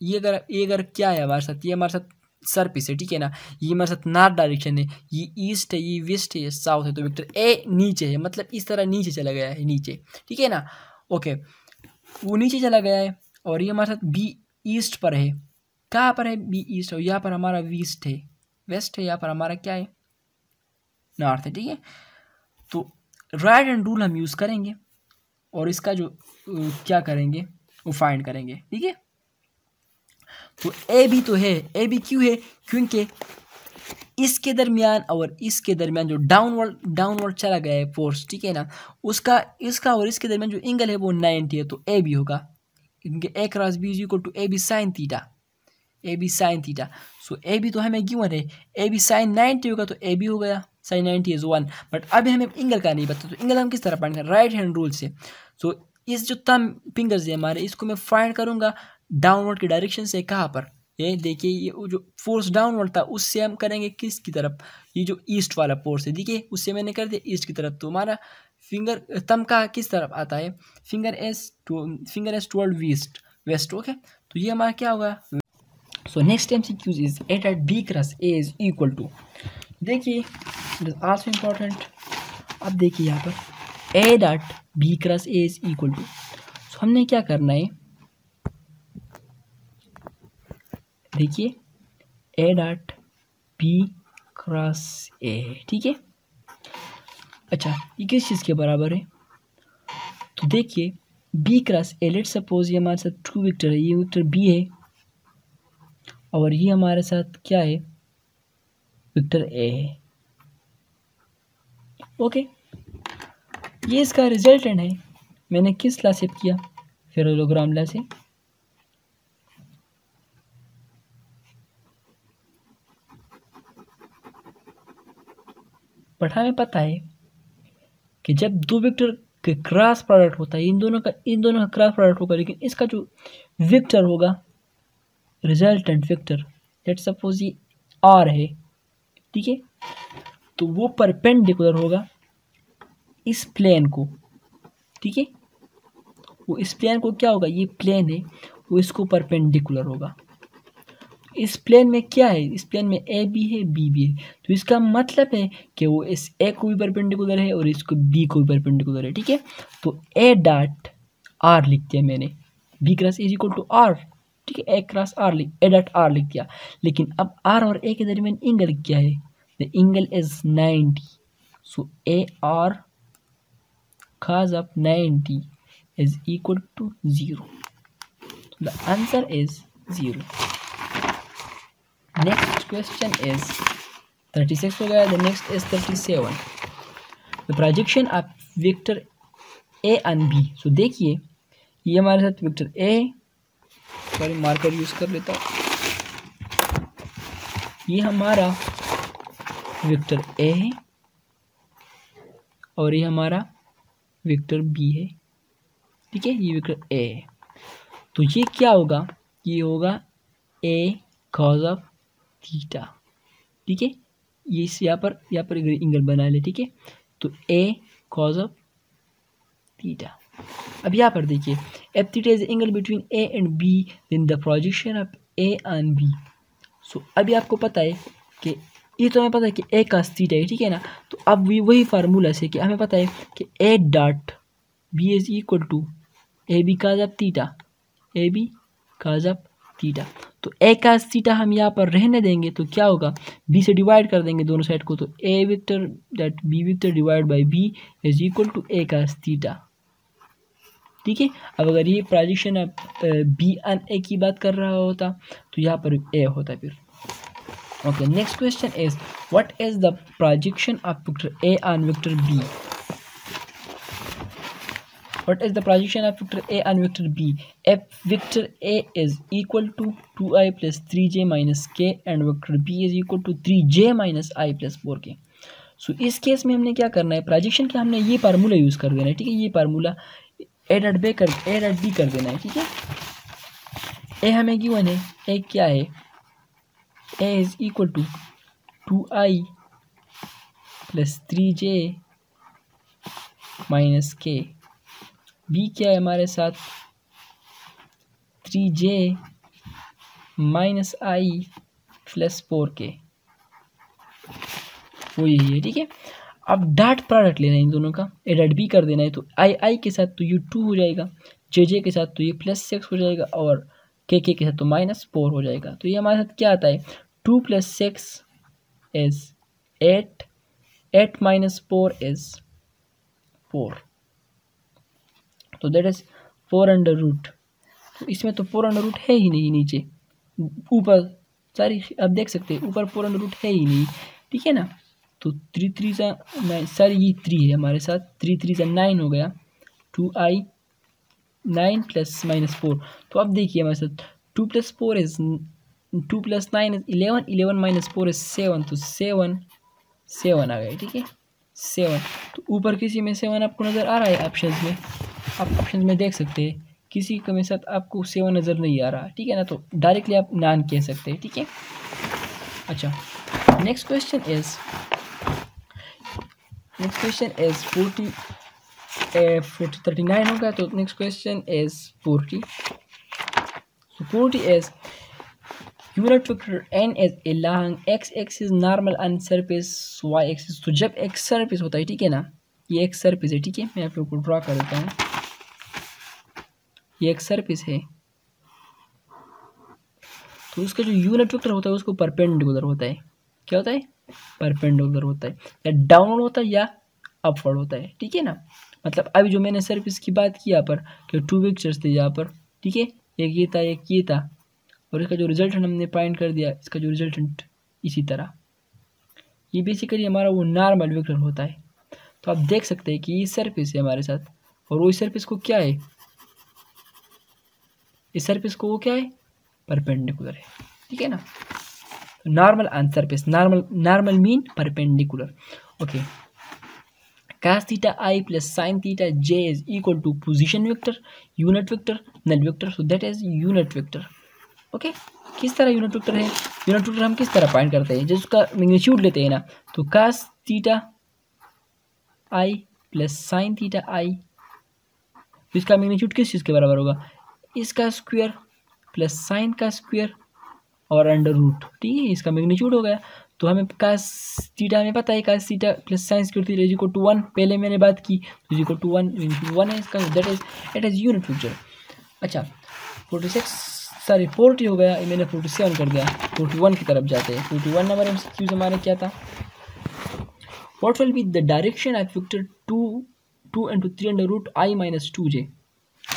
ये अगर ये अगर क्या है हमारे साथ ये हमारे साथ सर्पिस है ठीक है ना ये हमारे साथ नॉर्थ डायरेक्शन है ये ईस्ट है ये वेस्ट है ये साउथ है तो विक्टर ए नीचे है मतलब इस तरह नीचे चला गया है नीचे ठीक है ना ओके वो नीचे चला गया है और ये हमारे साथ बी ईस्ट पर है कहाँ पर है बी ईस्ट और यहाँ पर हमारा वीस्ट है वेस्ट है यहाँ पर हमारा क्या है नॉर्थ है ठीक है तो राइट एंड रूल हम यूज़ करेंगे और इसका जो क्या करेंगे वो फाइंड करेंगे ठीक है तो ए भी तो है ए भी क्यों है क्योंकि इसके दरमियान और इसके दरमियान जो डाउनवर्ड डाउनवर्ड चला गया है फोर्स ठीक है ना उसका इसका और इसके दरमियान जो एंगल है वो नाइन्टी है तो ए भी होगा क्योंकि A cross B equal to A B sine theta A B sine theta so A B तो हमें क्यों है ए बी साइन नाइन्टी होगा तो ए बी हो गया sine ninety is one but अभी हमें एंगल का नहीं पता तो एंगल हम किस तरह पाएंगे राइट हैंड रूल से सो so, इस जो तम फिंगर्स है हमारे इसको मैं फाइंड करूँगा डाउनवर्ड के डायरेक्शन से कहाँ पर ये देखिए ये जो फोर्स डाउनवर्ड था उससे हम करेंगे किस की तरफ ये जो ईस्ट वाला फोर्स है देखिए उससे मैंने कर दिया ईस्ट की तरफ तो हमारा फिंगर तम का किस तरफ आता है finger is two finger is toward west west okay तो ये हमारा क्या होगा so next time C Qs is eight at B cross A is equal to देखिए इट इज ऑल्सो इम्पॉर्टेंट अब देखिए यहाँ पर A dot B cross A is equal to so हमने क्या करना है देखिए A dot B cross A ठीक है अच्छा ये किस चीज़ के बराबर है तो देखिए B cross A let suppose ये हमारे साथ टू विक्टर है ये विक्टर बी है और ये हमारे साथ क्या है विक्टर ए है ओके ये इसका रिजल्टेंट है मैंने किस ला सेप किया ला से पढ़ा में पता है कि जब दो वेक्टर के क्रॉस प्रोडक्ट होता है इन दोनों का इन दोनों का क्रॉस प्रोडक्ट होगा लेकिन इसका जो वेक्टर होगा रिजल्टेंट वेक्टर लेट सपोज ये आर है ठीक है तो वो परपेंडिकुलर होगा इस प्लेन को ठीक है वो इस प्लेन को क्या होगा ये प्लेन है वो इसको परपेंडिकुलर होगा इस प्लेन में क्या है इस प्लेन में ए बी है बी भी है तो इसका मतलब है कि वो इस ए को भी परपेंडिकुलर है और इसको बी को भी परपेंडिकुलर है ठीक है तो ए डाट आर लिख दिया मैंने B cross is equal to R ठीक है ए क्रॉस आर लिख ए डॉट आर लिख दिया लेकिन अब आर और ए के दरमियान एंगल क्या है the angle is ninety so A R cos of 90 is equal to 0. The answer is 0. Next question is 36 हो the next is 37. The projection of vector A and B. So देखिए ये हमारे साथ vector A sorry marker use कर लेता हूँ ये हमारा वेक्टर A है और ये हमारा वेक्टर बी है ठीक है ये वेक्टर ए है तो ये क्या होगा ये होगा ए कॉज ऑफ थीटा ठीक है ये इस यहाँ पर यहाँ पर एंगल बना ले ठीक है तो ए कॉज ऑफ थीटा अब यहाँ पर देखिए if theta is angle between A and B in the projection of A and B so अभी आपको पता है कि ये तो हमें पता है कि ए का सीट है ठीक है ना तो अब भी वही फार्मूला से कि हमें पता है कि A dot B is equal to A B cos जब तीटा ए बी का जब तीटा तो ए का सीटा हम यहाँ पर रहने देंगे तो क्या होगा बी से डिवाइड कर देंगे दोनों साइड को तो A vector dot B vector divide by B is equal to A cos theta ठीक है अब अगर ये प्राजिक्शन अब बी एन ए की बात कर रहा होता तो यहाँ पर ए होता फिर okay next question is what is the projection of vector A on vector B what is the projection of vector A on vector B if vector A is equal to two I plus three J minus K and vector B is equal to three J minus I plus four K so इस केस में हमने क्या करना है प्रोजेक्शन के हमने ये फार्मूला यूज कर देना है ठीक है ये फार्मूला ए डॉट बे कर ए डॉट बी कर देना है ठीक है ए हमें क्यों है ए क्या है a is equal to 2i plus three J minus K B क्या है हमारे साथ three J minus I plus four K वो यही है ठीक है अब डाट प्रोडक्ट लेना है इन दोनों का ए डॉट बी कर देना है तो आई आई के साथ तो यू टू हो जाएगा जे जे के साथ तो ये प्लस सिक्स तो हो जाएगा और के के के साथ तो माइनस फोर हो जाएगा तो ये हमारे साथ क्या आता है two plus six is eight eight minus four is four तो that is four under root तो इसमें तो फोर अंडर रूट है ही नहीं नीचे ऊपर सारी आप देख सकते हैं ऊपर फोर अंडर रूट है ही नहीं ठीक है ना तो थ्री थ्री सा नाइन सर ये थ्री है हमारे साथ थ्री थ्री सा नाइन हो गया two I nine plus minus four तो अब देखिए हमारे साथ two plus four is two plus nine is eleven eleven minus four is seven तो सेवन सेवन आ गए ठीक है सेवन तो ऊपर किसी में सेवन आपको नज़र आ रहा है ऑप्शन में आप ऑप्शन में देख सकते हैं किसी के साथ आपको सेवन नज़र नहीं आ रहा ठीक है ना तो डायरेक्टली आप नान कह सकते हैं ठीक है अच्छा next question is next question is forty forty thirty nine होगा तो next question is forty forty is Euler an as a a X X is normal an surface Y axis तो जब एक्स सरफेस होता है ठीक है ना ये x सरफेस है ठीक है मैं आप लोग को ड्रा कर देता हूँ ये x सरफेस है तो उसका जो यूनिट वेक्टर होता है उसको परपेंडिकुलर होता है क्या होता है परपेंडिकुलर होता है या डाउनवर्ड होता है या अपवर्ड होता है ठीक है ना मतलब अभी जो मैंने सर्विस की बात की यहाँ पर कि टू वेक्चर्स थे यहाँ पर ठीक है एक ये था एक ये था और इसका जो रिजल्ट हमने फाइंड कर दिया इसका जो रिजल्ट इसी तरह ये बेसिकली हमारा वो नॉर्मल वेक्टर होता है तो आप देख सकते हैं कि ये सरफेस है हमारे साथ और वो सरफेस को क्या है इस सरफेस को वो क्या है परपेंडिकुलर है ठीक है ना normal on surface normal normal mean perpendicular okay cos theta I plus sine theta J is equal to position vector unit vector null vector so that is unit vector okay किस तरह यूनिट वेक्टर है यूनिट वेक्टर हम किस तरह फाइंड करते हैं जब उसका मैग्नीट्यूड लेते हैं ना तो cos theta I plus sine theta I इसका मैग्नीट्यूड किस चीज़ के बराबर होगा इसका स्क्वायर प्लस साइन का स्क्वायर और अंडर रूट ठीक है इसका मैग्नीट्यूड हो गया तो हमें कास थीटा हमें पता है cos theta plus sine square theta equal to one पहले मैंने बात की इक्वल टू वन वन है इसका that is it is unit फ्यूचर अच्छा फोर्टी सिक्स सॉरी फोर्टी हो गया मैंने फोर्टी सेवन कर दिया फोर्टी वन की तरफ जाते हैं forty one number M C Qs हमारा क्या था what will be the direction of vector two two into three under root I minus two J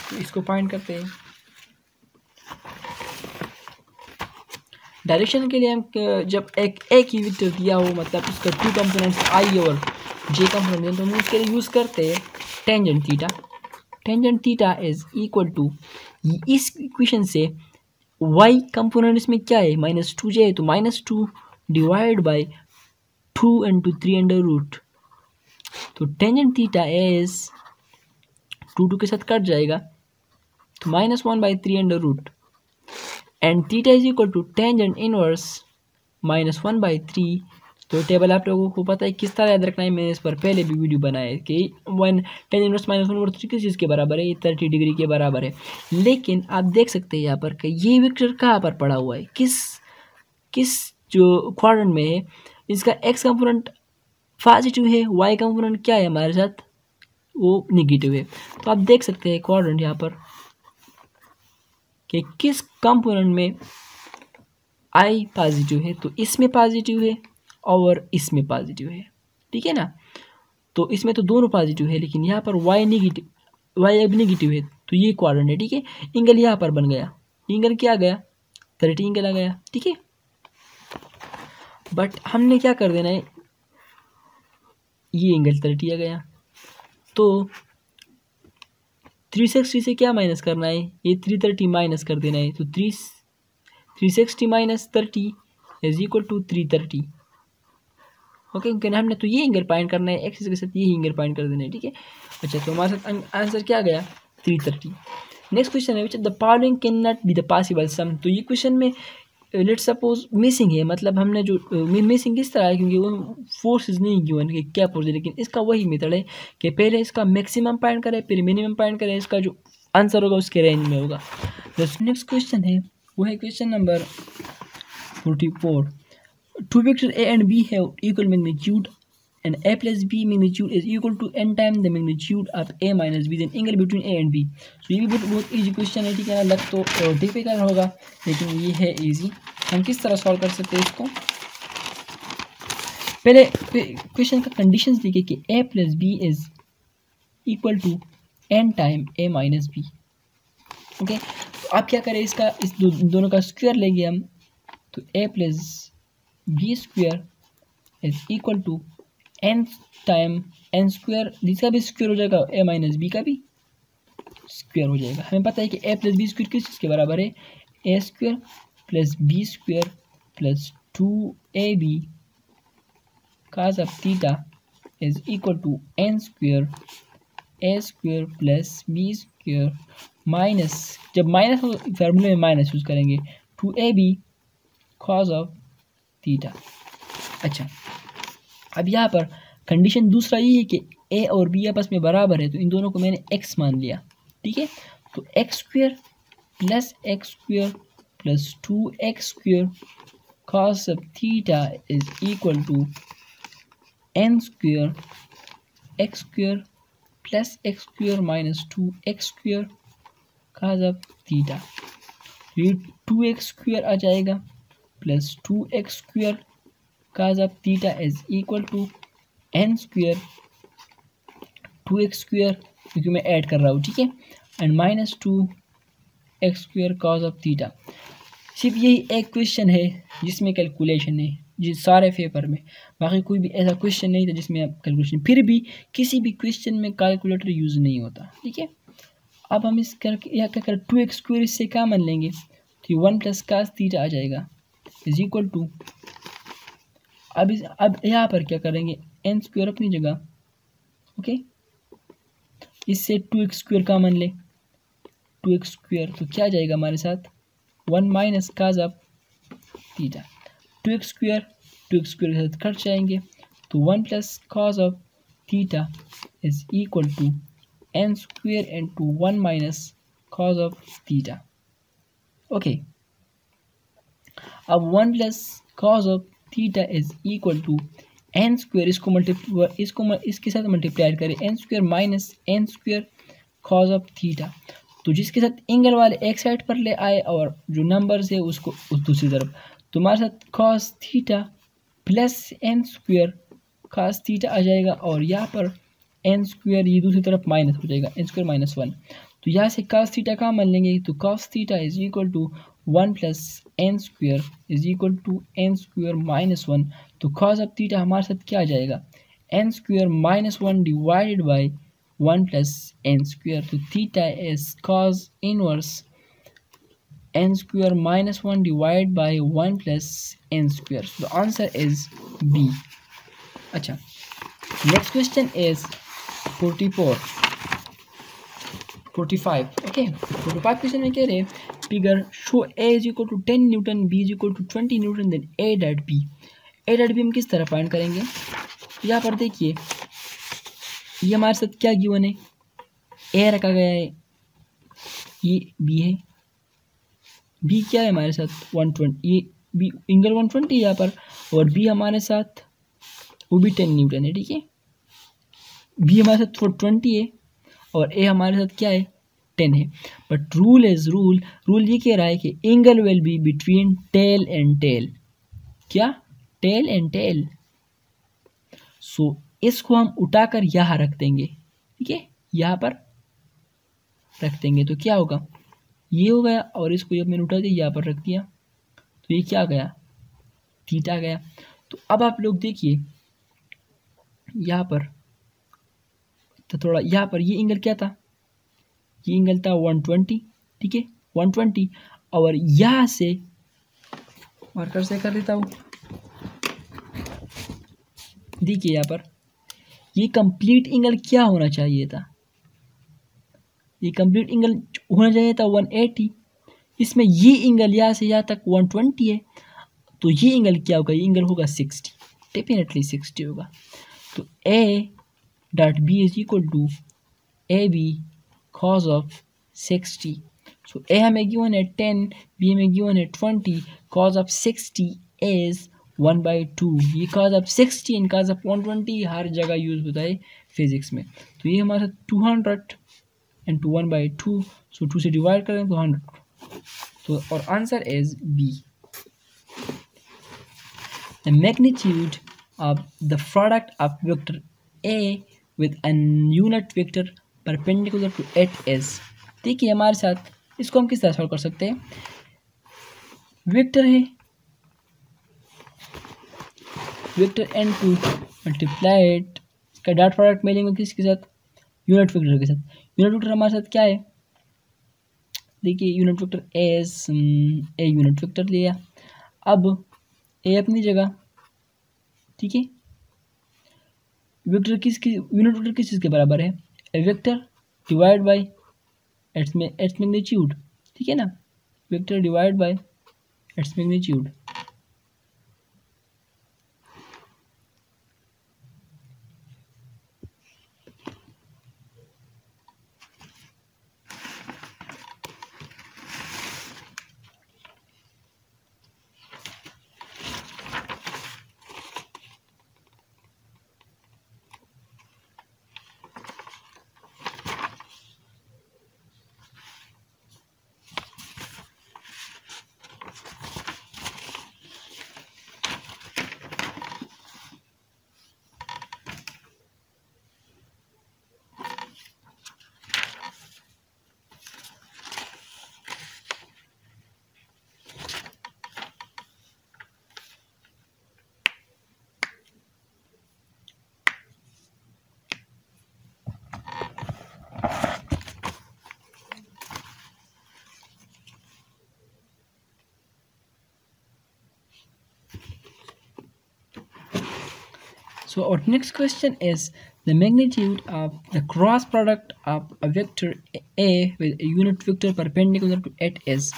तो इसको फाइंड करते हैं डायरेक्शन के लिए हम जब एक एक ही वेक्टर दिया हो मतलब उसका टू कंपोनेंट्स आई और जे कंपोनेंट तो हम उसके लिए यूज़ करते हैं tangent theta tangent theta is equal to इस इक्वेशन से वाई कंपोनेंट इसमें क्या है माइनस टू जे तो minus two divide by two into three under root तो tangent theta is two two के साथ कट जाएगा तो minus one by three under root and theta is equal to tangent inverse minus one by three तो टेबल आप लोगों को पता है किस तरह याद रखना है मैंने इस पर पहले भी वीडियो बनाया है कि one tan inverse minus one worth किस चीज़ के बराबर है ये थर्टी डिग्री के बराबर है लेकिन आप देख सकते हैं यहाँ पर कि ये विक्टर कहाँ पर पड़ा हुआ है किस किस जो क्वारन में है इसका एक्स कंपोनेंट पॉजिटिव है वाई कंपोनेंट क्या है हमारे साथ वो निगेटिव है तो आप देख सकते हैं क्वारन यहाँ पर कि किस कंपोनेंट में आई पॉजिटिव है तो इसमें पॉजिटिव है और इसमें पॉजिटिव है ठीक है ना तो इसमें तो दोनों पॉजिटिव है लेकिन यहाँ पर वाई निगेटिव वाई अब निगेटिव है तो ये क्वारन है ठीक है एंगल यहाँ पर बन गया एंगल क्या गया थर्टी एंगल आ गया ठीक है बट हमने क्या कर देना है ये एंगल थर्टी आ गया तो थ्री सिक्सटी से क्या माइनस करना है ये थ्री थर्टी माइनस कर देना है तो three three sixty minus thirty is equal to three thirty okay क्योंकि हमने तो ये इंगल पॉइंट करना है एक्सिस के साथ ये एंगल पॉइंट कर देना है ठीक है अच्छा तो हमारे साथ आंसर क्या गया थ्री थर्टी नेक्स्ट क्वेश्चन है the polling can not be the possible sum तो ये क्वेश्चन में लेट सपोज मिसिंग है मतलब हमने जो मिसिंग uh, किस तरह है क्योंकि वो फोर्सेज नहीं गिवन कि क्या फोर्स है लेकिन इसका वही मेथड है कि पहले इसका मैक्सिमम पॉइंट करें फिर मिनिमम पॉइंट करें इसका जो आंसर होगा उसके रेंज में होगा नेक्स्ट तो क्वेश्चन है वो है question number forty four two vectors a and b have equal magnitude and a plus b magnitude is equal to n times the magnitude of a minus b then angle between a and b so ये भी बहुत बहुत ईजी क्वेश्चन है ठीक है ना लग तो डिफिकल्ट होगा लेकिन ये है ईजी हम किस तरह सॉल्व कर सकते हैं इसको पहले क्वेश्चन का कंडीशन देखिए कि a plus B is equal to N time a minus B okay तो आप क्या करें इसका इस दो, दोनों का स्क्वायर लेंगे हम तो A plus B square is equal to N time N square जिसका भी स्क्वेयर हो जाएगा ए माइनस बी का भी स्क्वेयर हो जाएगा हमें पता है कि ए प्लस बी स्क्वेयर किस चीज़ के बराबर है A square plus B square plus two A B cos of theta is equal to N square A square plus B square minus जब माइनस फार्मूले में माइनस यूज़ करेंगे two A B cos of theta अच्छा अब यहाँ पर कंडीशन दूसरा ये है कि ए और बी आपस में बराबर है तो इन दोनों को मैंने एक्स मान लिया ठीक है तो X square plus X square plus two X square cos of theta is equal to N square X square plus X square minus two X square cos of theta ये टू एक्स स्क्वेयर आ जाएगा plus two X square cos of theta is equal to N square two X square क्योंकि मैं ऐड कर रहा हूँ ठीक है and minus two X square cos of theta सिर्फ यही एक क्वेश्चन है जिसमें कैलकुलेशन है जिस सारे पेपर में बाकी कोई भी ऐसा क्वेश्चन नहीं था जिसमें आप कैलकुलेशन फिर भी किसी भी क्वेश्चन में कैलकुलेटर यूज़ नहीं होता ठीक है अब हम इस करके या क्या कर टू एक्स स्क्वेयर इससे क्या मान लेंगे तो वन प्लस काज थीटा आ जाएगा इज इक्वल टू अब इस अब यहाँ पर क्या करेंगे एन स्क्वेयर अपनी जगह ओके इससे टू एक्स स्क्वेयर का मान ले टू एक्स स्क्वेयर तो क्या जाएगा हमारे साथ one minus cos of theta two X square two X square के साथ कट जाएंगे तो one plus cos of theta is equal to N square into one minus cos of theta okay अब one plus cos of theta is equal to N square इसको मल्टीप्लाई इसको इसके साथ मल्टीप्लाई करें N square minus N square cos of theta तो जिसके साथ एंगल वाले एक साइड पर ले आए और जो नंबर्स है उसको उस दूसरी तरफ तुम्हारे साथ cos theta plus N square cos theta आ जाएगा और यहाँ पर एन स्क्वेयर ये दूसरी तरफ माइनस हो जाएगा एन स्क्वेयर माइनस वन तो यहाँ से कॉज थीटा कहाँ मान लेंगे तो cos theta is equal to one plus N square is equal to N square minus one तो कॉज ऑफ थीटा हमारे साथ क्या आ जाएगा N square minus one divided by one plus N square तो theta is cos inverse N square minus one divide by one plus N square the answer is B अच्छा next question is forty four forty five okay forty five question में कह रहे हैं figure show A is equal to 10 Newton, B is equal to 20 Newton, then A dot B. A dot B हम किस तरह फाइंड करेंगे यहाँ पर देखिए ये हमारे साथ क्या गिवन है ए रखा गया है ये बी है बी क्या है हमारे साथ वन ट्वेंटी ये बी एंगल वन ट्वेंटी यहाँ पर और बी हमारे साथ वो भी टेन न्यूटन है ठीक है बी हमारे साथ फोर ट्वेंटी है और ए हमारे साथ क्या है टेन है but rule as rule rule ये कह रहा है कि angle will be between tail and tail क्या टेल एंड टेल सो इसको हम उठाकर यहाँ रख देंगे ठीक है यहाँ पर रख देंगे तो क्या होगा ये हो गया और इसको जब मैंने उठा दिया यहाँ पर रख दिया तो ये क्या गया थीटा गया तो अब आप लोग देखिए यहाँ पर तो थोड़ा यहाँ पर ये एंगल क्या था ये एंगल था वन ट्वेंटी ठीक है वन ट्वेंटी और यहाँ से मार्कर से कर लेता हूँ देखिए यहाँ पर ये कंप्लीट एंगल क्या होना चाहिए था ये कंप्लीट एंगल होना चाहिए था वन एटी इसमें ये एंगल यहाँ से यहाँ तक वन ट्वेंटी है तो ये एंगल क्या होगा ये एंगल होगा सिक्सटी डेफिनेटली सिक्सटी होगा तो A dot B is equal to A B cos of 60. So A हमें given है 10, B हमें given है 20, cos of 60 is 1 by 2. ये cos of 60 and cos of 120 हर जगह यूज़ होता है फिजिक्स में तो ये हमारा 200 and two one by two so two से डिवाइड करें तो हंड्रेड तो और answer is B the magnitude of the product of vector A with a unit vector perpendicular to at S देखिए हमारे साथ इसको हम किस तरह सॉल्व कर सकते हैं वेक्टर है वेक्टर एन टू मल्टीप्लाइड का डॉट प्रोडक्ट मिलेंगे किसके साथ यूनिट वेक्टर के साथ यूनिट वेक्टर हमारे साथ क्या है देखिए unit vector S a unit vector लिया अब ए अपनी जगह ठीक है वेक्टर किस यूनिट वेक्टर किस चीज़ के बराबर है वेक्टर डिवाइड बाय एट्स में एट्स मैग्नीट्यूड ठीक है ना vector divide by its magnitude So our next question is the magnitude of the cross product of a vector A with a unit vector perpendicular to it is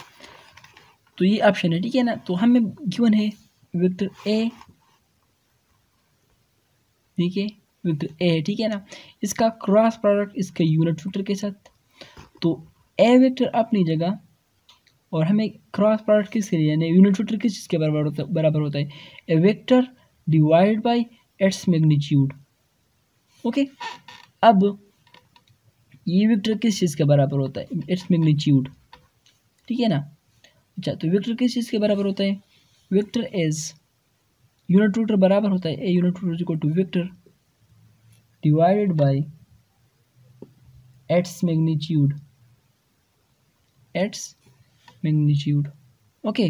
तो ये ऑप्शन है ठीक है ना तो हमें गिवन है वेक्टर ए ठीक है वेक्टर ए है ठीक है ना इसका क्रॉस प्रोडक्ट इसके यूनिट वेक्टर के साथ तो ए वेक्टर अपनी जगह और हमें क्रॉस प्रोडक्ट किसके लिए यानी यूनिट वेक्टर किस चीज़ के बराबर होता है बराबर होता है A vector divide by its magnitude okay अब ये वेक्टर किस चीज़ के बराबर होता है इट्स मैग्नीट्यूड ठीक है ना अच्छा तो वेक्टर किस चीज़ के बराबर होता है वेक्टर एज यूनिट रूटर बराबर होता है A unit vector equal to vector divided by its magnitude its magnitude okay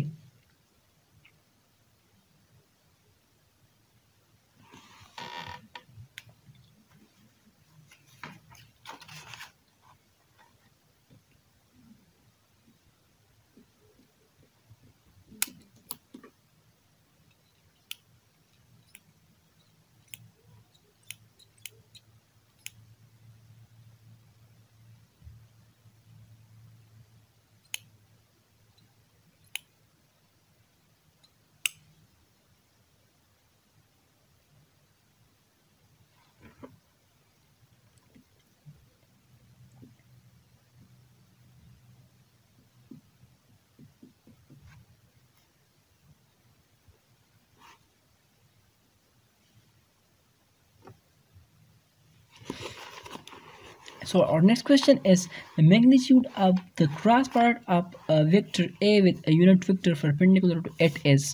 so our next question is the magnitude of the cross product of a vector a with a unit vector perpendicular to it is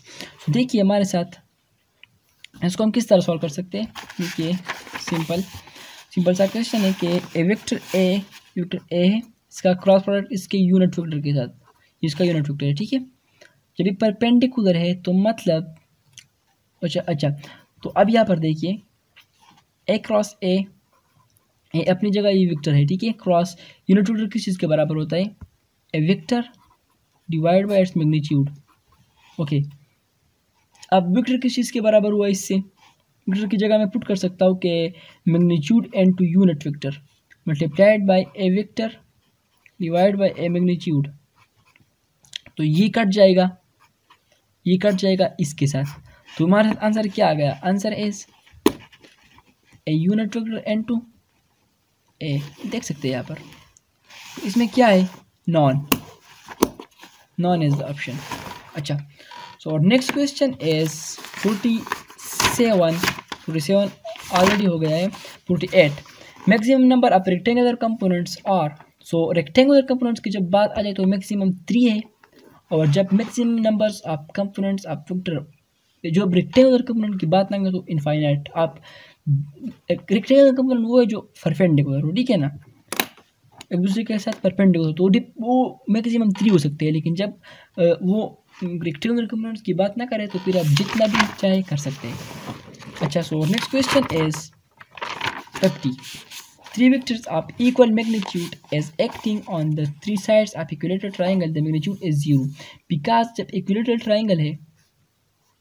so देखिए हमारे साथ इसको हम किस तरह सॉल्व कर सकते हैं ठीक है सिंपल सिंपल सा क्वेश्चन है कि ए वेक्टर ए वेक्टर ए है इसका क्रॉस प्रोडक्ट इसके यूनिट वेक्टर के साथ इसका यूनिट वेक्टर है ठीक है जब ये परपेंडिकुलर है तो मतलब अच्छा अच्छा तो अब यहाँ पर देखिए ए क्रॉस ए अपनी जगह ये वेक्टर है ठीक है क्रॉस यूनिट वेक्टर किस चीज़ के बराबर होता है A vector divide by its magnitude okay अब वेक्टर किस चीज़ के बराबर हुआ इससे वेक्टर की जगह मैं पुट कर सकता हूँ कि magnitude into unit vector multiplied by A vector divide by A magnitude तो ये कट जाएगा ये कट जाएगा इसके साथ तो हमारा आंसर क्या आ गया answer is A unit vector into A देख सकते हैं यहाँ पर इसमें क्या है none none is the option अच्छा so next question is forty seven forty seven already हो गया है forty eight maximum number of rectangular components और सो रेक्टेंगुलर कंपोनेंट्स की जब बात आ जाए तो मैक्सिमम थ्री है और जब maximum numbers of components of factor जो रेक्टेंगुलर कंपोनेंट की बात ना तो इनफाइनाइट आप रेक्टेंगल का मतलब वो है जो परपेंडिकुलर हो ठीक है ना एक दूसरे के साथ परपेंडिकुलर तो वो मैक्सिमम थ्री हो सकते हैं लेकिन जब वो रेक्टेंगुलर कंपोनेंट्स की बात ना करें तो फिर आप जितना भी चाहे कर सकते हैं अच्छा so next question is fifty three vectors of equal magnitude is acting on the three sides of equilateral triangle the magnitude is zero because जब equilateral ट्राइंगल है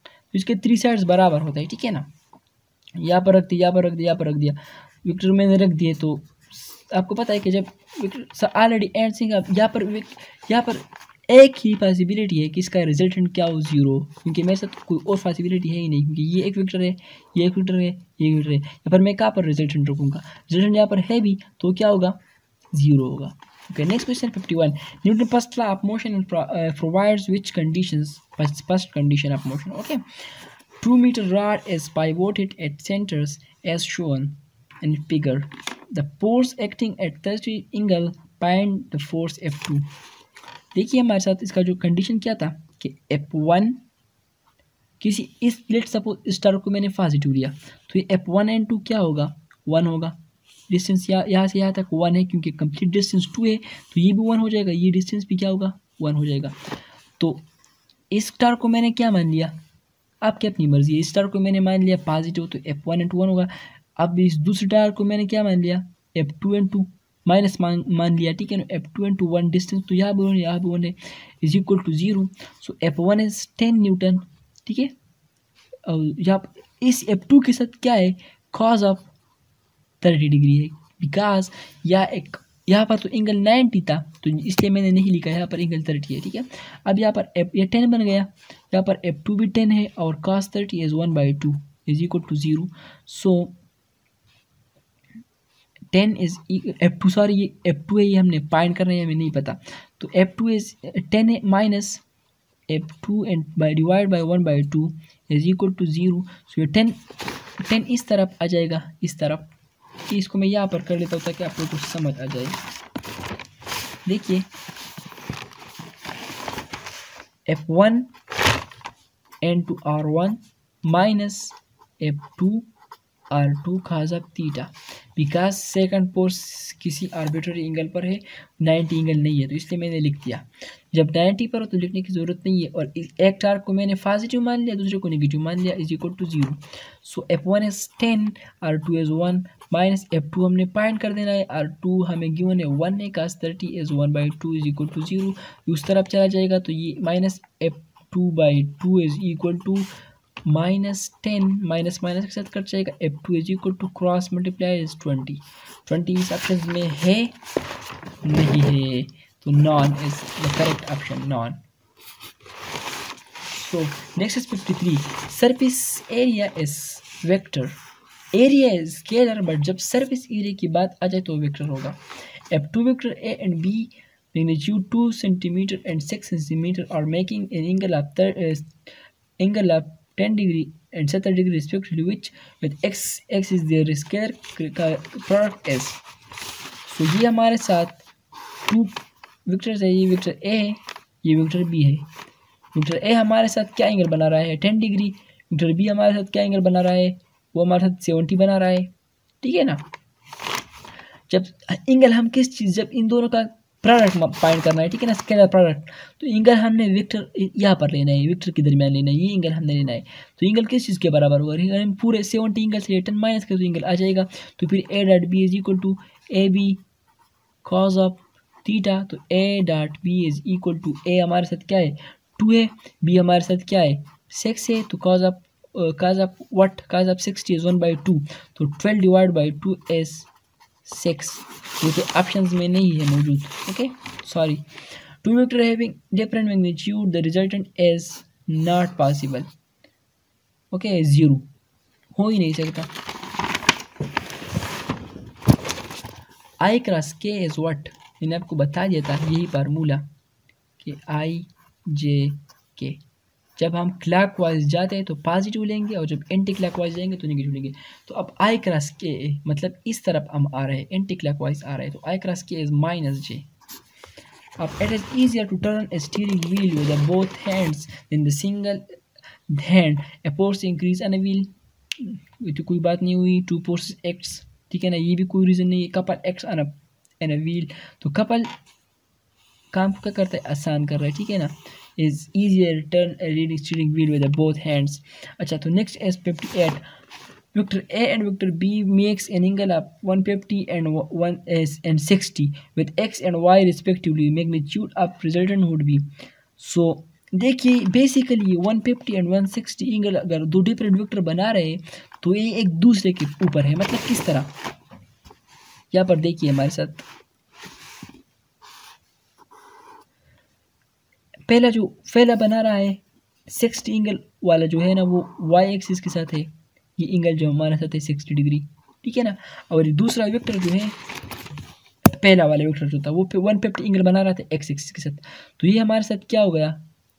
तो इसके थ्री साइड्स बराबर होता है ठीक है ना यहाँ पर रख दिया यहाँ पर रख दिया यहाँ पर रख दिया विक्टर मैंने रख दिए तो आपको पता है कि जब विक्टर ऑलरेडी एंड सिंह आप यहाँ पर यहाँ पर एक ही पॉसिबिलिटी है कि इसका रिजल्टेंट क्या हो जीरो क्योंकि मेरे साथ कोई और पॉसिबिलिटी है ही नहीं क्योंकि ये एक विक्टर है ये एक विक्टर है ये विक्टर है या पर मैं कहाँ पर रिजल्टेंट रखूँगा रिजल्टेंट यहाँ पर है भी तो क्या होगा जीरो होगा okay next question fifty one Newton first of of motion provides which First, first condition of motion okay True meter rod is pivoted at centers as shown in figure. The force acting at 30 angle the the force F2. देखिए हमारे साथ इसका जो कंडीशन क्या था कि F1 किसी इस लेट सपोज स्टार को मैंने टू लिया तो ये एफ वन एंड टू क्या होगा वन होगा डिस्टेंस यहाँ यहाँ से यहाँ तक वन है क्योंकि कंप्लीट डिस्टेंस टू है तो ये भी वन हो जाएगा ये डिस्टेंस भी क्या होगा वन हो जाएगा तो इस स्टार को मैंने क्या मान लिया आपकी अपनी मर्जी है इस टायर को मैंने मान लिया पॉजिटिव तो एफ वन इंटू वन होगा अब इस दूसरे टायर को मैंने क्या मान लिया F two and two minus मान मान लिया ठीक है ना F two and two one distance तो यहाँ बोलो यहाँ बोलो is equal to zero so F one is ten Newton ठीक है और यहाँ इस एफ टू के साथ क्या है कॉज ऑफ थर्टी डिग्री है बिकॉज यह एक यहाँ पर तो एंगल नाइन्टी था तो इसलिए मैंने नहीं लिखा यहाँ पर एंगल थर्टी है ठीक है अब यहाँ पर एफ ये टेन बन गया यहाँ पर एफ टू भी टेन है और cos thirty is one by two is equal to zero so ten is F two sorry ये एफ टू है ये हमने कर रहे हैं हमें नहीं पता तो एफ टू इज टेन है minus F two and by divide by one by two is equal to zero so ये टेन टेन इस तरफ आ जाएगा इस तरफ कि इसको मैं यहाँ पर कर लेता हूँ ताकि आप लोग समझ आ जाए देखिए F one into R one minus F two R two cos theta because second force किसी आर्बिट्री एंगल पर है नाइन्टी एंगल नहीं है तो इसलिए मैंने लिख दिया जब नाइन्टी पर हो तो लिखने की ज़रूरत नहीं है और एक टार को मैंने पॉजिटिव मान लिया दूसरे को नेगेटिव मान लिया is equal to zero so F one is ten R two is one minus F two हमने पॉइंट कर देना है और टू हमें गिवन है one A cos thirty is one by two is equal to zero उस तरफ चला जाएगा तो ये minus F two by two is equal to minus ten minus minus के साथ कट जाएगा F two is equal to cross multiply is twenty twenty इस ऑप्शन में है नहीं है तो none is the correct option none so next is fifty three surface area is vector area is scalar but जब सर्विस एरिया की बात आ जाए तो वेक्टर होगा of two vector A and B magnitude two centimetre and six centimetre और making an angle of angle of ten degree and सत्तर degree which which X X is is their square product S so ये हमारे साथ टू विक्टर है ये विक्टर ए है ये विक्टर बी है विक्टर ए हमारे साथ क्या एंगल बना रहा है टेन डिग्री विक्टर बी हमारे साथ क्या एंगल बना रहा है वो हमारे साथ सेवेंटी बना रहा है ठीक है ना जब एंगल हम किस चीज़ जब इन दोनों का प्रोडक्ट फाइंड करना है ठीक है ना स्केलर प्रोडक्ट तो एंगल हमने विक्टर यहाँ पर लेना है विक्टर के दरमियान लेना है ये एंगल हमने लेना है तो एंगल किस चीज़ के बराबर होगा अगर हम पूरे सेवेंटी एंगल से रिटर्न माइनस कर तो एंगल आ जाएगा तो फिर A dot B is equal to A B cos of theta तो A dot B is equal to A हमारे साथ क्या है टू है बी हमारे साथ क्या है सिक्स है तो cos of cos of what cos of sixty is one by two तो twelve divide by two is six जो कि ऑप्शन में नहीं है मौजूद okay sorry two vector having different magnitude the resultant is not possible okay zero हो ही नहीं सकता I cross K is what मैंने आपको बता दिया था यही फार्मूला कि आई जे के जब हम क्लैक वाइज जाते हैं तो पॉजिटिव लेंगे और जब एंटी क्लाक वाइज जाएंगे तो नेगेटिव लेंगे तो अब आई क्रॉस के मतलब इस तरफ हम आ रहे हैं एंटी क्लैक वाइज आ रहे हैं तो I cross K is minus J अब it is easier to turn a steering wheel with both hands in the single hand. A force increase on a तो कोई बात नहीं हुई टू फोर्स एक्ट्स ठीक है ना ये भी कोई रीज़न नहीं है couple acts an an a wheel तो कपल काम क्या करता है आसान कर रहा है ठीक है ना is easier turn reading steering wheel with both hands अच्छा तो next as fifty eight vector A and vector B makes an angle of one fifty and one S and sixty with X and Y respectively magnitude of resultant would be so देखिए basically one fifty and one sixty angle अगर दो डिफरेंट विक्टर बना रहे हैं तो ये एक दूसरे के ऊपर है मतलब किस तरह यहाँ पर देखिए हमारे साथ पहला जो पहला बना रहा है सिक्सटी एंगल वाला जो है ना वो वाई एक्सिस के साथ है ये एंगल जो हमारे साथ है सिक्सटी डिग्री ठीक है ना और दूसरा वेक्टर जो है पहला वाला वेक्टर जो था वो वन फिफ्टी एंगल बना रहा था एक्स एक्सिस के साथ तो ये हमारे साथ क्या हो गया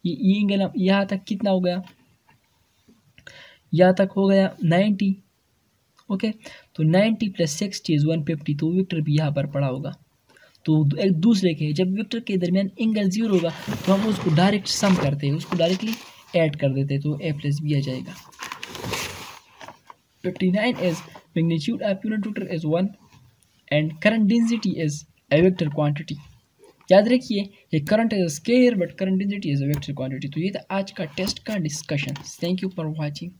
ये ये एंगल यहाँ तक कितना हो गया यहाँ तक हो गया नाइन्टी ओके तो ninety plus sixty is one fifty तो वेक्टर भी यहाँ पर पड़ा होगा तो एक दूसरे के जब वेक्टर के दरमियान एंगल जीरो होगा तो हम उसको डायरेक्ट सम करते हैं उसको डायरेक्टली ऐड कर देते हैं तो ए प्लस बी आ जाएगा fifty nine as magnitude of unit vector is one and current density is a vector quantity याद रखिए ये current is scalar but current density is a vector quantity तो ये था आज का टेस्ट का discussion thank you for watching